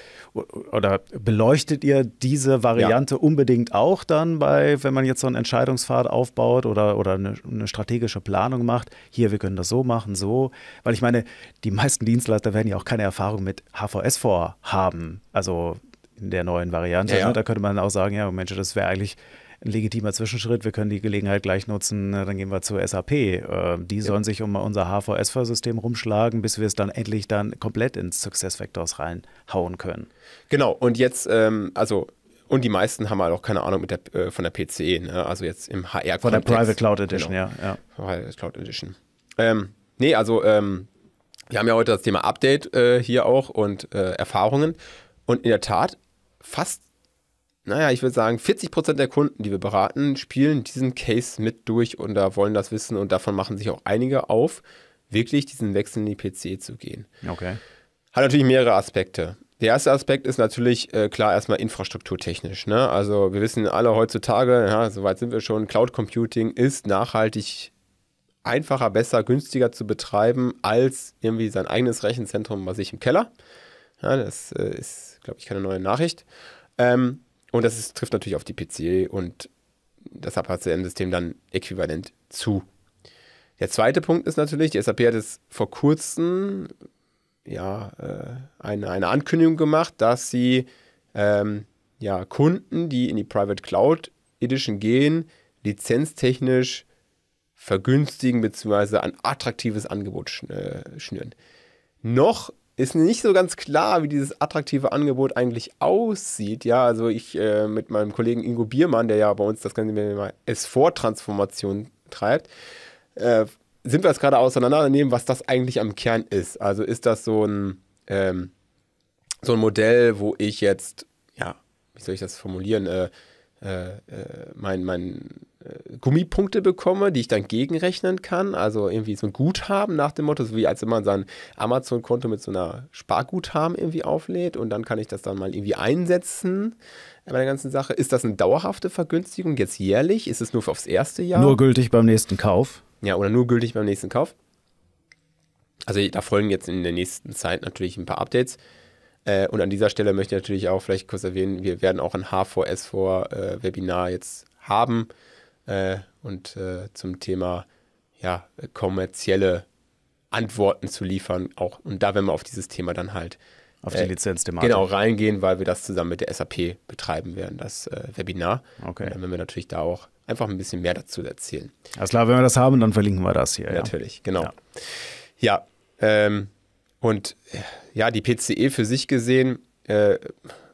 oder beleuchtet ihr diese Variante ja. unbedingt auch dann bei, wenn man jetzt so einen Entscheidungspfad aufbaut oder, oder eine, eine strategische Planung macht? Hier, wir können das so machen, so. Weil ich meine, die meisten Dienstleister werden ja auch keine Erfahrung mit HVS vorhaben. Also in der neuen Variante. Ja, ja. Ne? Da könnte man auch sagen, ja, Mensch, das wäre eigentlich ein legitimer Zwischenschritt. Wir können die Gelegenheit gleich nutzen. Dann gehen wir zur SAP. Ähm, die sollen sich um unser HVS-System rumschlagen, bis wir es dann endlich dann komplett ins Success-Factors reinhauen können. Genau. Und jetzt, ähm, also und die meisten haben halt auch keine Ahnung mit der, äh, von der PC, ne? also jetzt im HR-Kontext. Von der Private Cloud Edition, genau. ja, ja. Private Cloud Edition. Ähm, nee, also ähm, wir haben ja heute das Thema Update äh, hier auch und äh, Erfahrungen. Und in der Tat, fast, naja, ich würde sagen, 40 Prozent der Kunden, die wir beraten, spielen diesen Case mit durch und da wollen das wissen und davon machen sich auch einige auf, wirklich diesen Wechsel in die PC zu gehen. Okay. Hat natürlich mehrere Aspekte. Der erste Aspekt ist natürlich äh, klar erstmal infrastrukturtechnisch. Ne? Also wir wissen alle heutzutage, ja, soweit sind wir schon, Cloud Computing ist nachhaltig einfacher, besser, günstiger zu betreiben als irgendwie sein eigenes Rechenzentrum bei sich im Keller. Ja, das äh, ist glaube ich, keine neue Nachricht. Ähm, und das ist, trifft natürlich auf die PC und das HCM-System dann äquivalent zu. Der zweite Punkt ist natürlich, die SAP hat es vor kurzem ja, äh, eine, eine Ankündigung gemacht, dass sie ähm, ja, Kunden, die in die Private Cloud Edition gehen, lizenztechnisch vergünstigen bzw. ein attraktives Angebot schn äh, schnüren. Noch ist nicht so ganz klar, wie dieses attraktive Angebot eigentlich aussieht. Ja, also ich äh, mit meinem Kollegen Ingo Biermann, der ja bei uns das Ganze S4-Transformation treibt, äh, sind wir jetzt gerade auseinandernehmen, was das eigentlich am Kern ist. Also ist das so ein, ähm, so ein Modell, wo ich jetzt, ja, wie soll ich das formulieren, äh, äh, äh mein, mein äh, Gummipunkte bekomme, die ich dann gegenrechnen kann, also irgendwie so ein Guthaben nach dem Motto, so wie als wenn man sein Amazon-Konto mit so einer Sparguthaben irgendwie auflädt und dann kann ich das dann mal irgendwie einsetzen bei der ganzen Sache. Ist das eine dauerhafte Vergünstigung jetzt jährlich? Ist es nur aufs erste Jahr? Nur gültig beim nächsten Kauf. Ja, oder nur gültig beim nächsten Kauf. Also da folgen jetzt in der nächsten Zeit natürlich ein paar Updates äh, und an dieser Stelle möchte ich natürlich auch vielleicht kurz erwähnen, wir werden auch ein H4S4-Webinar äh, jetzt haben äh, und äh, zum Thema ja, kommerzielle Antworten zu liefern. Auch und da werden wir auf dieses Thema dann halt auf äh, die Lizenz Lizenzthematik. Genau, reingehen, weil wir das zusammen mit der SAP betreiben werden, das äh, Webinar. Okay. Und dann werden wir natürlich da auch einfach ein bisschen mehr dazu erzählen. Alles klar, wenn wir das haben, dann verlinken wir das hier. Natürlich, genau. Ja, ja ähm, und ja, die PCE für sich gesehen, äh,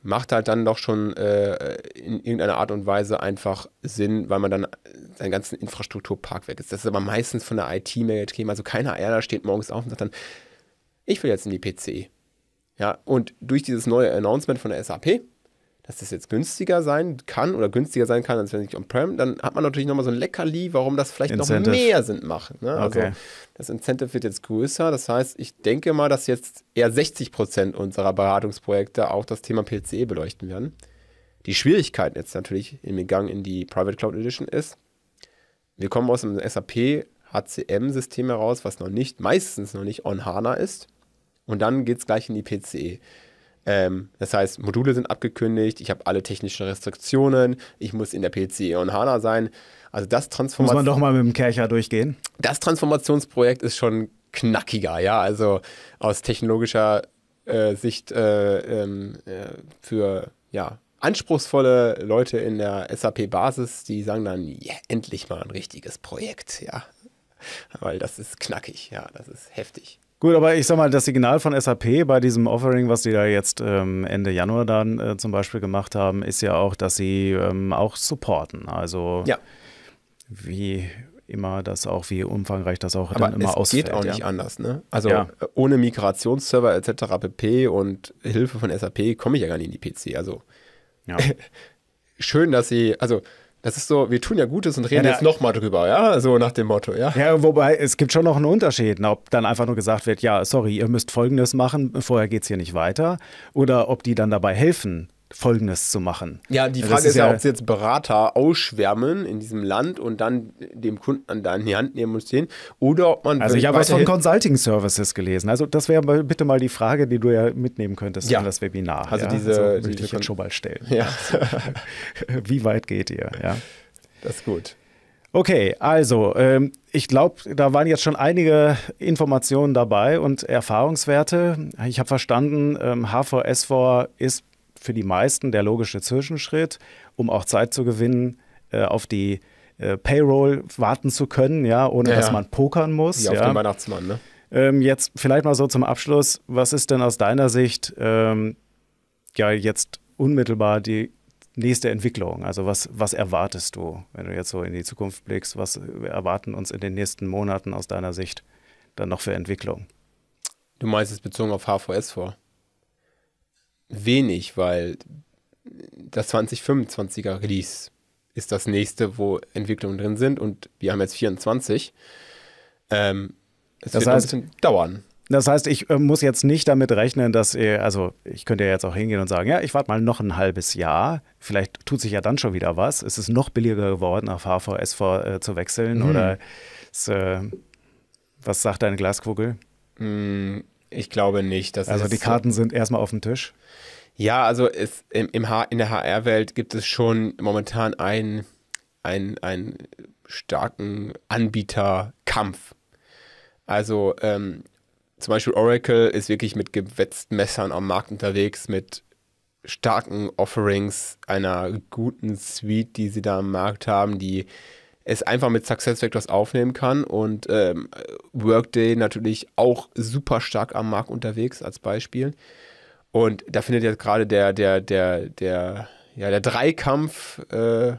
macht halt dann doch schon äh, in irgendeiner Art und Weise einfach Sinn, weil man dann seinen ganzen Infrastrukturpark weg ist. Das ist aber meistens von der IT mail getrieben. Also keiner Erler steht morgens auf und sagt dann, ich will jetzt in die PC. Ja, und durch dieses neue Announcement von der SAP, dass das jetzt günstiger sein kann oder günstiger sein kann, als wenn ich on-prem, dann hat man natürlich nochmal so ein Leckerli, warum das vielleicht Incentive. noch mehr Sinn macht. Ne? Also das Incentive wird jetzt größer. Das heißt, ich denke mal, dass jetzt eher 60 Prozent unserer Beratungsprojekte auch das Thema PCE beleuchten werden. Die Schwierigkeit jetzt natürlich im Gang in die Private Cloud Edition ist, wir kommen aus einem SAP HCM-System heraus, was noch nicht, meistens noch nicht on HANA ist. Und dann geht es gleich in die PCE. Ähm, das heißt, Module sind abgekündigt, ich habe alle technischen Restriktionen, ich muss in der PCE und HANA sein. Also das Transformation. Muss man doch mal mit dem Kercher durchgehen. Das Transformationsprojekt ist schon knackiger, ja. Also aus technologischer äh, Sicht äh, ähm, äh, für ja, anspruchsvolle Leute in der SAP-Basis, die sagen dann, yeah, endlich mal ein richtiges Projekt, ja. Weil das ist knackig, ja, das ist heftig. Gut, aber ich sag mal, das Signal von SAP bei diesem Offering, was die da jetzt ähm, Ende Januar dann äh, zum Beispiel gemacht haben, ist ja auch, dass sie ähm, auch supporten. Also ja. wie immer das auch, wie umfangreich das auch aber dann immer es geht auch nicht anders. Ne? Also ja. ohne Migrationsserver etc. pp. und Hilfe von SAP komme ich ja gar nicht in die PC. Also schön, dass sie, also das ist so, wir tun ja Gutes und reden ja, jetzt nochmal drüber, ja? So nach dem Motto, ja? Ja, wobei es gibt schon noch einen Unterschied, ne? ob dann einfach nur gesagt wird, ja, sorry, ihr müsst Folgendes machen, vorher geht es hier nicht weiter. Oder ob die dann dabei helfen, Folgendes zu machen. Ja, die Frage ist, ist, ja, ob sie jetzt Berater ausschwärmen in diesem Land und dann dem Kunden an deine Hand nehmen und stehen oder ob man. Also, ich habe was von Consulting Services gelesen. Also, das wäre bitte mal die Frage, die du ja mitnehmen könntest ja. in das Webinar. Also, ja, diese. Also, diese ich jetzt schon mal stellen. Ja. Wie weit geht ihr? Ja. Das ist gut. Okay, also ähm, ich glaube, da waren jetzt schon einige Informationen dabei und Erfahrungswerte. Ich habe verstanden, ähm, HVS4 ist für die meisten der logische Zwischenschritt, um auch Zeit zu gewinnen, äh, auf die äh, Payroll warten zu können, ja, ohne ja, dass man pokern muss. Ja, auf den Weihnachtsmann, ne? Ähm, jetzt vielleicht mal so zum Abschluss, was ist denn aus deiner Sicht ähm, ja jetzt unmittelbar die nächste Entwicklung? Also was, was erwartest du, wenn du jetzt so in die Zukunft blickst? Was erwarten uns in den nächsten Monaten aus deiner Sicht dann noch für Entwicklung? Du meinst es bezogen auf HVS vor? wenig, weil das 2025er Release ist das nächste, wo Entwicklungen drin sind und wir haben jetzt 24. Ähm, es das wird heißt, ein bisschen dauern. Das heißt, ich äh, muss jetzt nicht damit rechnen, dass ihr, also ich könnte ja jetzt auch hingehen und sagen, ja, ich warte mal noch ein halbes Jahr, vielleicht tut sich ja dann schon wieder was. Es ist noch billiger geworden, auf HVSV äh, zu wechseln mhm. oder es, äh, was sagt deine Glaskugel? Hm, ich glaube nicht. also die Karten so. sind erstmal auf dem Tisch. Ja, also es, im, im in der HR-Welt gibt es schon momentan einen, einen, einen starken Anbieterkampf. Also ähm, zum Beispiel Oracle ist wirklich mit gewetzten Messern am Markt unterwegs, mit starken Offerings, einer guten Suite, die sie da am Markt haben, die es einfach mit Success Factors aufnehmen kann und ähm, Workday natürlich auch super stark am Markt unterwegs als Beispiel. Und da findet jetzt gerade der, der, der, der, ja, der Dreikampf, äh,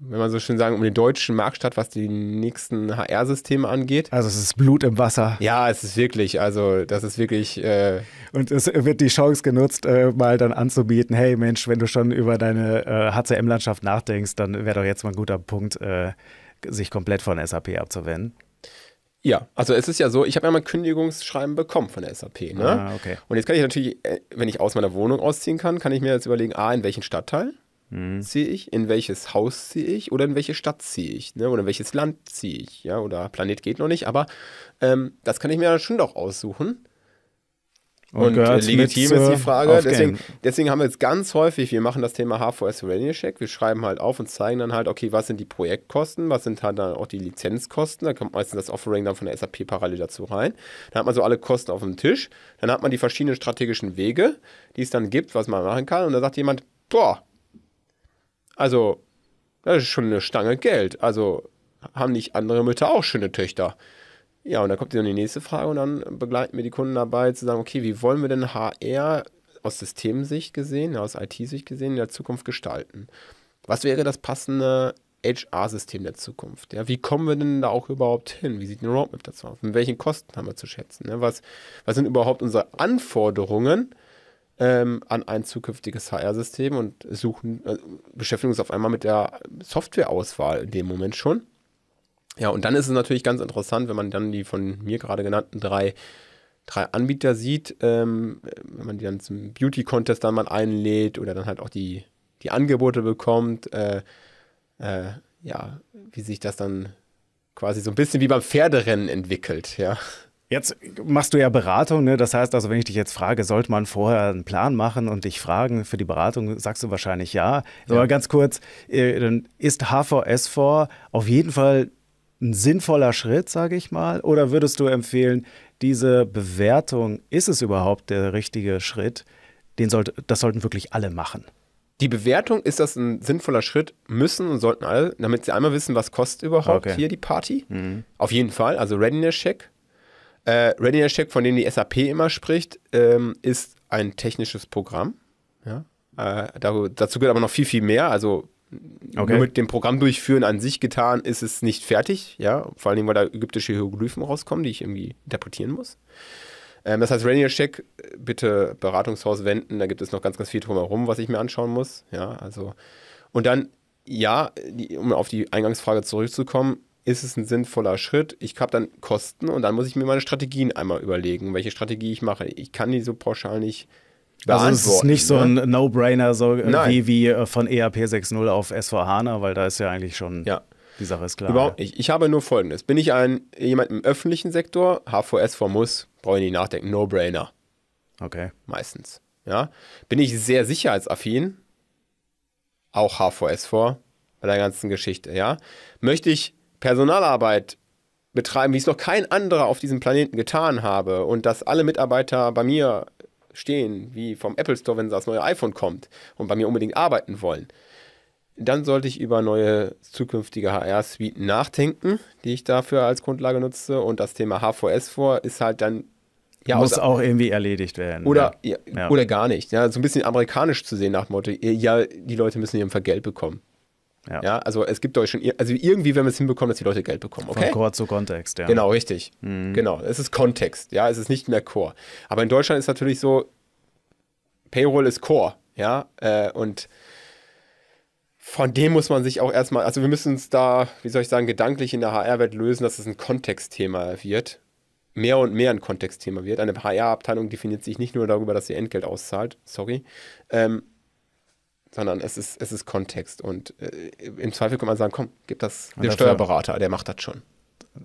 wenn man so schön sagen, um den deutschen Markt statt, was die nächsten HR-Systeme angeht. Also es ist Blut im Wasser. Ja, es ist wirklich, also das ist wirklich. Äh und es wird die Chance genutzt, äh, mal dann anzubieten, hey Mensch, wenn du schon über deine äh, HCM-Landschaft nachdenkst, dann wäre doch jetzt mal ein guter Punkt, äh, sich komplett von SAP abzuwenden? Ja, also es ist ja so, ich habe ja mal ein Kündigungsschreiben bekommen von der SAP. Ne? Ah, okay. Und jetzt kann ich natürlich, äh, wenn ich aus meiner Wohnung ausziehen kann, kann ich mir jetzt überlegen, ah, in welchen Stadtteil hm. ziehe ich, in welches Haus ziehe ich oder in welche Stadt ziehe ich, ne? oder in welches Land ziehe ich, ja, oder Planet geht noch nicht, aber ähm, das kann ich mir dann schon doch aussuchen. Und, und äh, legitim ist die Frage. Deswegen, deswegen, haben wir jetzt ganz häufig, wir machen das Thema HVS Revenue Check, wir schreiben halt auf und zeigen dann halt, okay, was sind die Projektkosten, was sind halt dann auch die Lizenzkosten, da kommt meistens das Offering dann von der SAP parallel dazu rein. Dann hat man so alle Kosten auf dem Tisch, dann hat man die verschiedenen strategischen Wege, die es dann gibt, was man machen kann und da sagt jemand, boah, also das ist schon eine Stange Geld, also haben nicht andere Mütter auch schöne Töchter? Ja, und dann kommt dann die nächste Frage und dann begleiten wir die Kunden dabei zu sagen, okay, wie wollen wir denn HR aus Systemsicht gesehen, aus IT-Sicht gesehen in der Zukunft gestalten? Was wäre das passende HR-System der Zukunft? Ja, wie kommen wir denn da auch überhaupt hin? Wie sieht eine Roadmap dazu aus? Mit welchen Kosten haben wir zu schätzen? Ne? Was, was sind überhaupt unsere Anforderungen ähm, an ein zukünftiges HR-System und suchen, äh, beschäftigen uns auf einmal mit der Softwareauswahl in dem Moment schon? Ja, und dann ist es natürlich ganz interessant, wenn man dann die von mir gerade genannten drei, drei Anbieter sieht, ähm, wenn man die dann zum Beauty-Contest dann mal einlädt oder dann halt auch die, die Angebote bekommt, äh, äh, ja, wie sich das dann quasi so ein bisschen wie beim Pferderennen entwickelt, ja. Jetzt machst du ja Beratung, ne? das heißt also, wenn ich dich jetzt frage, sollte man vorher einen Plan machen und dich fragen für die Beratung, sagst du wahrscheinlich ja. ja. Aber ganz kurz, äh, dann ist HVS4 auf jeden Fall ein sinnvoller Schritt, sage ich mal? Oder würdest du empfehlen, diese Bewertung, ist es überhaupt der richtige Schritt? Den sollte, das sollten wirklich alle machen. Die Bewertung, ist das ein sinnvoller Schritt? Müssen und sollten alle, damit sie einmal wissen, was kostet überhaupt okay. hier die Party. Mhm. Auf jeden Fall, also Readiness-Check. Äh, Readiness-Check, von dem die SAP immer spricht, ähm, ist ein technisches Programm. Ja? Äh, dazu gehört aber noch viel, viel mehr. Also Okay. Nur mit dem Programm durchführen an sich getan ist es nicht fertig, ja. Vor allem, weil da ägyptische Hieroglyphen rauskommen, die ich irgendwie interpretieren muss. Ähm, das heißt, Rainier Check, bitte Beratungshaus wenden, da gibt es noch ganz, ganz viel drumherum, was ich mir anschauen muss. Ja, also. Und dann, ja, die, um auf die Eingangsfrage zurückzukommen, ist es ein sinnvoller Schritt? Ich habe dann Kosten und dann muss ich mir meine Strategien einmal überlegen, welche Strategie ich mache. Ich kann die so pauschal nicht beantworten. Also es ist nicht ne? so ein ne? No-Brainer so wie, wie äh, von ERP 6.0 auf SV 4 hana weil da ist ja eigentlich schon ja. die Sache ist klar. Überhaupt nicht. Ich habe nur Folgendes. Bin ich ein, jemand im öffentlichen Sektor, HVS vor muss, brauche ich nicht nachdenken, No-Brainer. Okay. Meistens. Ja. Bin ich sehr sicherheitsaffin, auch HVS vor bei der ganzen Geschichte, ja. Möchte ich Personalarbeit betreiben, wie es noch kein anderer auf diesem Planeten getan habe und dass alle Mitarbeiter bei mir stehen, wie vom Apple Store, wenn das neue iPhone kommt und bei mir unbedingt arbeiten wollen, dann sollte ich über neue zukünftige HR-Suiten nachdenken, die ich dafür als Grundlage nutze. Und das Thema HVS vor ist halt dann ja, muss aus, also auch irgendwie erledigt werden. Oder, ne? ja. Ja, oder gar nicht. Ja, so ein bisschen amerikanisch zu sehen nach dem Motto, ja, die Leute müssen ihr Vergelt bekommen. Ja. ja. also es gibt euch schon, also irgendwie werden wir es hinbekommen, dass die Leute Geld bekommen. Okay? Von Core zu Kontext, ja. Genau, richtig. Mhm. Genau, es ist Kontext, ja, es ist nicht mehr Core. Aber in Deutschland ist natürlich so, Payroll ist Core, ja, äh, und von dem muss man sich auch erstmal, also wir müssen uns da, wie soll ich sagen, gedanklich in der HR-Welt lösen, dass es ein Kontextthema wird. Mehr und mehr ein Kontextthema wird. Eine HR-Abteilung definiert sich nicht nur darüber, dass sie Entgelt auszahlt, sorry, ähm, sondern es ist, es ist Kontext. Und äh, im Zweifel kann man sagen, komm, gib das dem Steuerberater, der macht das schon.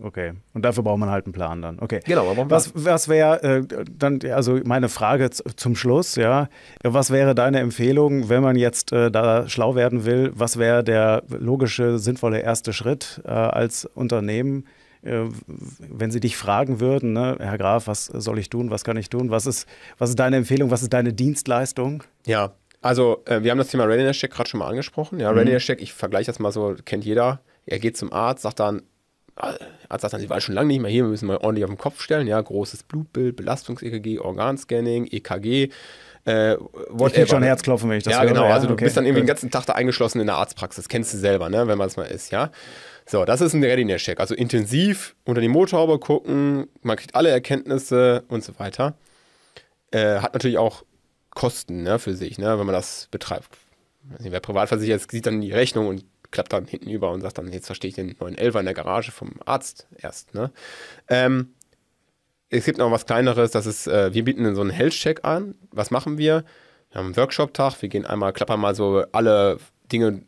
Okay. Und dafür braucht man halt einen Plan dann. Okay. Genau, aber Was, was wäre äh, dann, also meine Frage zum Schluss, ja, was wäre deine Empfehlung, wenn man jetzt äh, da schlau werden will, was wäre der logische, sinnvolle erste Schritt äh, als Unternehmen? Äh, wenn sie dich fragen würden, ne, Herr Graf, was soll ich tun, was kann ich tun, was ist, was ist deine Empfehlung, was ist deine Dienstleistung? Ja, also, äh, wir haben das Thema Readiness Check gerade schon mal angesprochen. Ja, mhm. Readiness Check, ich vergleiche das mal so, kennt jeder. Er geht zum Arzt, sagt dann, äh, Arzt sagt dann, sie war schon lange nicht mehr hier, wir müssen mal ordentlich auf den Kopf stellen. Ja, großes Blutbild, Belastungs-EKG, Organscanning, EKG. Äh, whatever. Ich krieg schon Herzklopfen, wenn ich das Ja, höre, genau. Ja? Also du okay. bist dann irgendwie den ganzen Tag da eingeschlossen in der Arztpraxis. Kennst du selber, ne? wenn man es mal ist, ja. So, das ist ein Readiness-Check. Also intensiv unter die Motorhaube gucken, man kriegt alle Erkenntnisse und so weiter. Äh, hat natürlich auch Kosten ne, für sich, ne, wenn man das betreibt. Nicht, wer privat versichert sieht dann die Rechnung und klappt dann hinten über und sagt dann, jetzt verstehe ich den 911 in der Garage vom Arzt erst. Ne? Ähm, es gibt noch was Kleineres, das ist, äh, wir bieten so einen Health-Check an. Was machen wir? Wir haben einen Workshop-Tag, wir gehen einmal, klappern mal so alle Dinge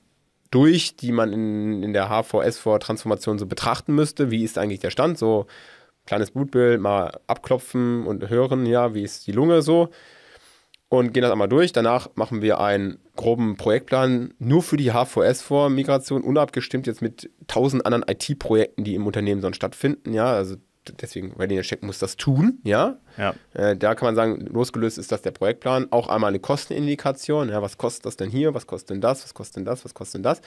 durch, die man in, in der HVS-Transformation so betrachten müsste. Wie ist eigentlich der Stand? So kleines Blutbild, mal abklopfen und hören, ja, wie ist die Lunge so? und gehen das einmal durch. Danach machen wir einen groben Projektplan nur für die HVS-Vor-Migration, unabgestimmt jetzt mit tausend anderen IT-Projekten, die im Unternehmen sonst stattfinden. Ja, also deswegen, Readiness Check muss das tun. Ja, ja. Äh, da kann man sagen, losgelöst ist das der Projektplan. Auch einmal eine Kostenindikation. Ja, was kostet das denn hier? Was kostet denn das? Was kostet denn das? Was kostet denn das?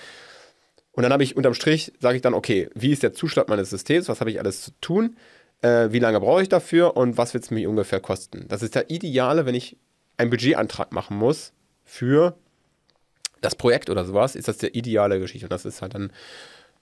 Und dann habe ich unterm Strich, sage ich dann, okay, wie ist der Zustand meines Systems? Was habe ich alles zu tun? Äh, wie lange brauche ich dafür und was wird es mich ungefähr kosten? Das ist der Ideale, wenn ich einen Budgetantrag machen muss für das Projekt oder sowas, ist das die ideale Geschichte. Und das ist halt dann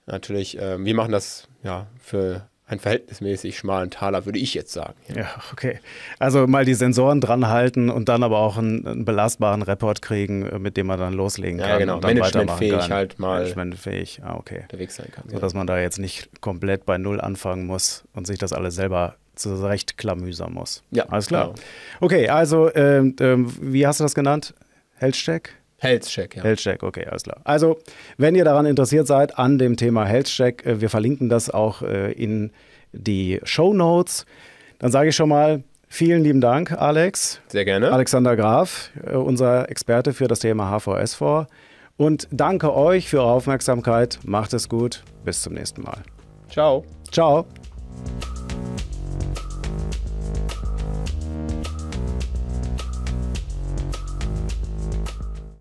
natürlich, äh, wir machen das ja für einen verhältnismäßig schmalen Taler, würde ich jetzt sagen. Ja. ja, okay. Also mal die Sensoren dran halten und dann aber auch einen, einen belastbaren Report kriegen, äh, mit dem man dann loslegen kann. Ja, genau. Und dann Managementfähig halt mal. Managementfähig, ah, okay. Unterwegs sein kann. Sodass ja. man da jetzt nicht komplett bei Null anfangen muss und sich das alles selber recht zurechtklamüsern muss. Ja. Alles klar. Genau. Okay, also, ähm, ähm, wie hast du das genannt? Health-Check? Health-Check, ja. Health-Check, okay, alles klar. Also, wenn ihr daran interessiert seid, an dem Thema Health-Check, äh, wir verlinken das auch äh, in die Show Notes. Dann sage ich schon mal, Vielen lieben Dank, Alex. Sehr gerne. Alexander Graf, äh, unser Experte für das Thema HVS HVSV. Und danke euch für eure Aufmerksamkeit. Macht es gut. Bis zum nächsten Mal. Ciao. Ciao.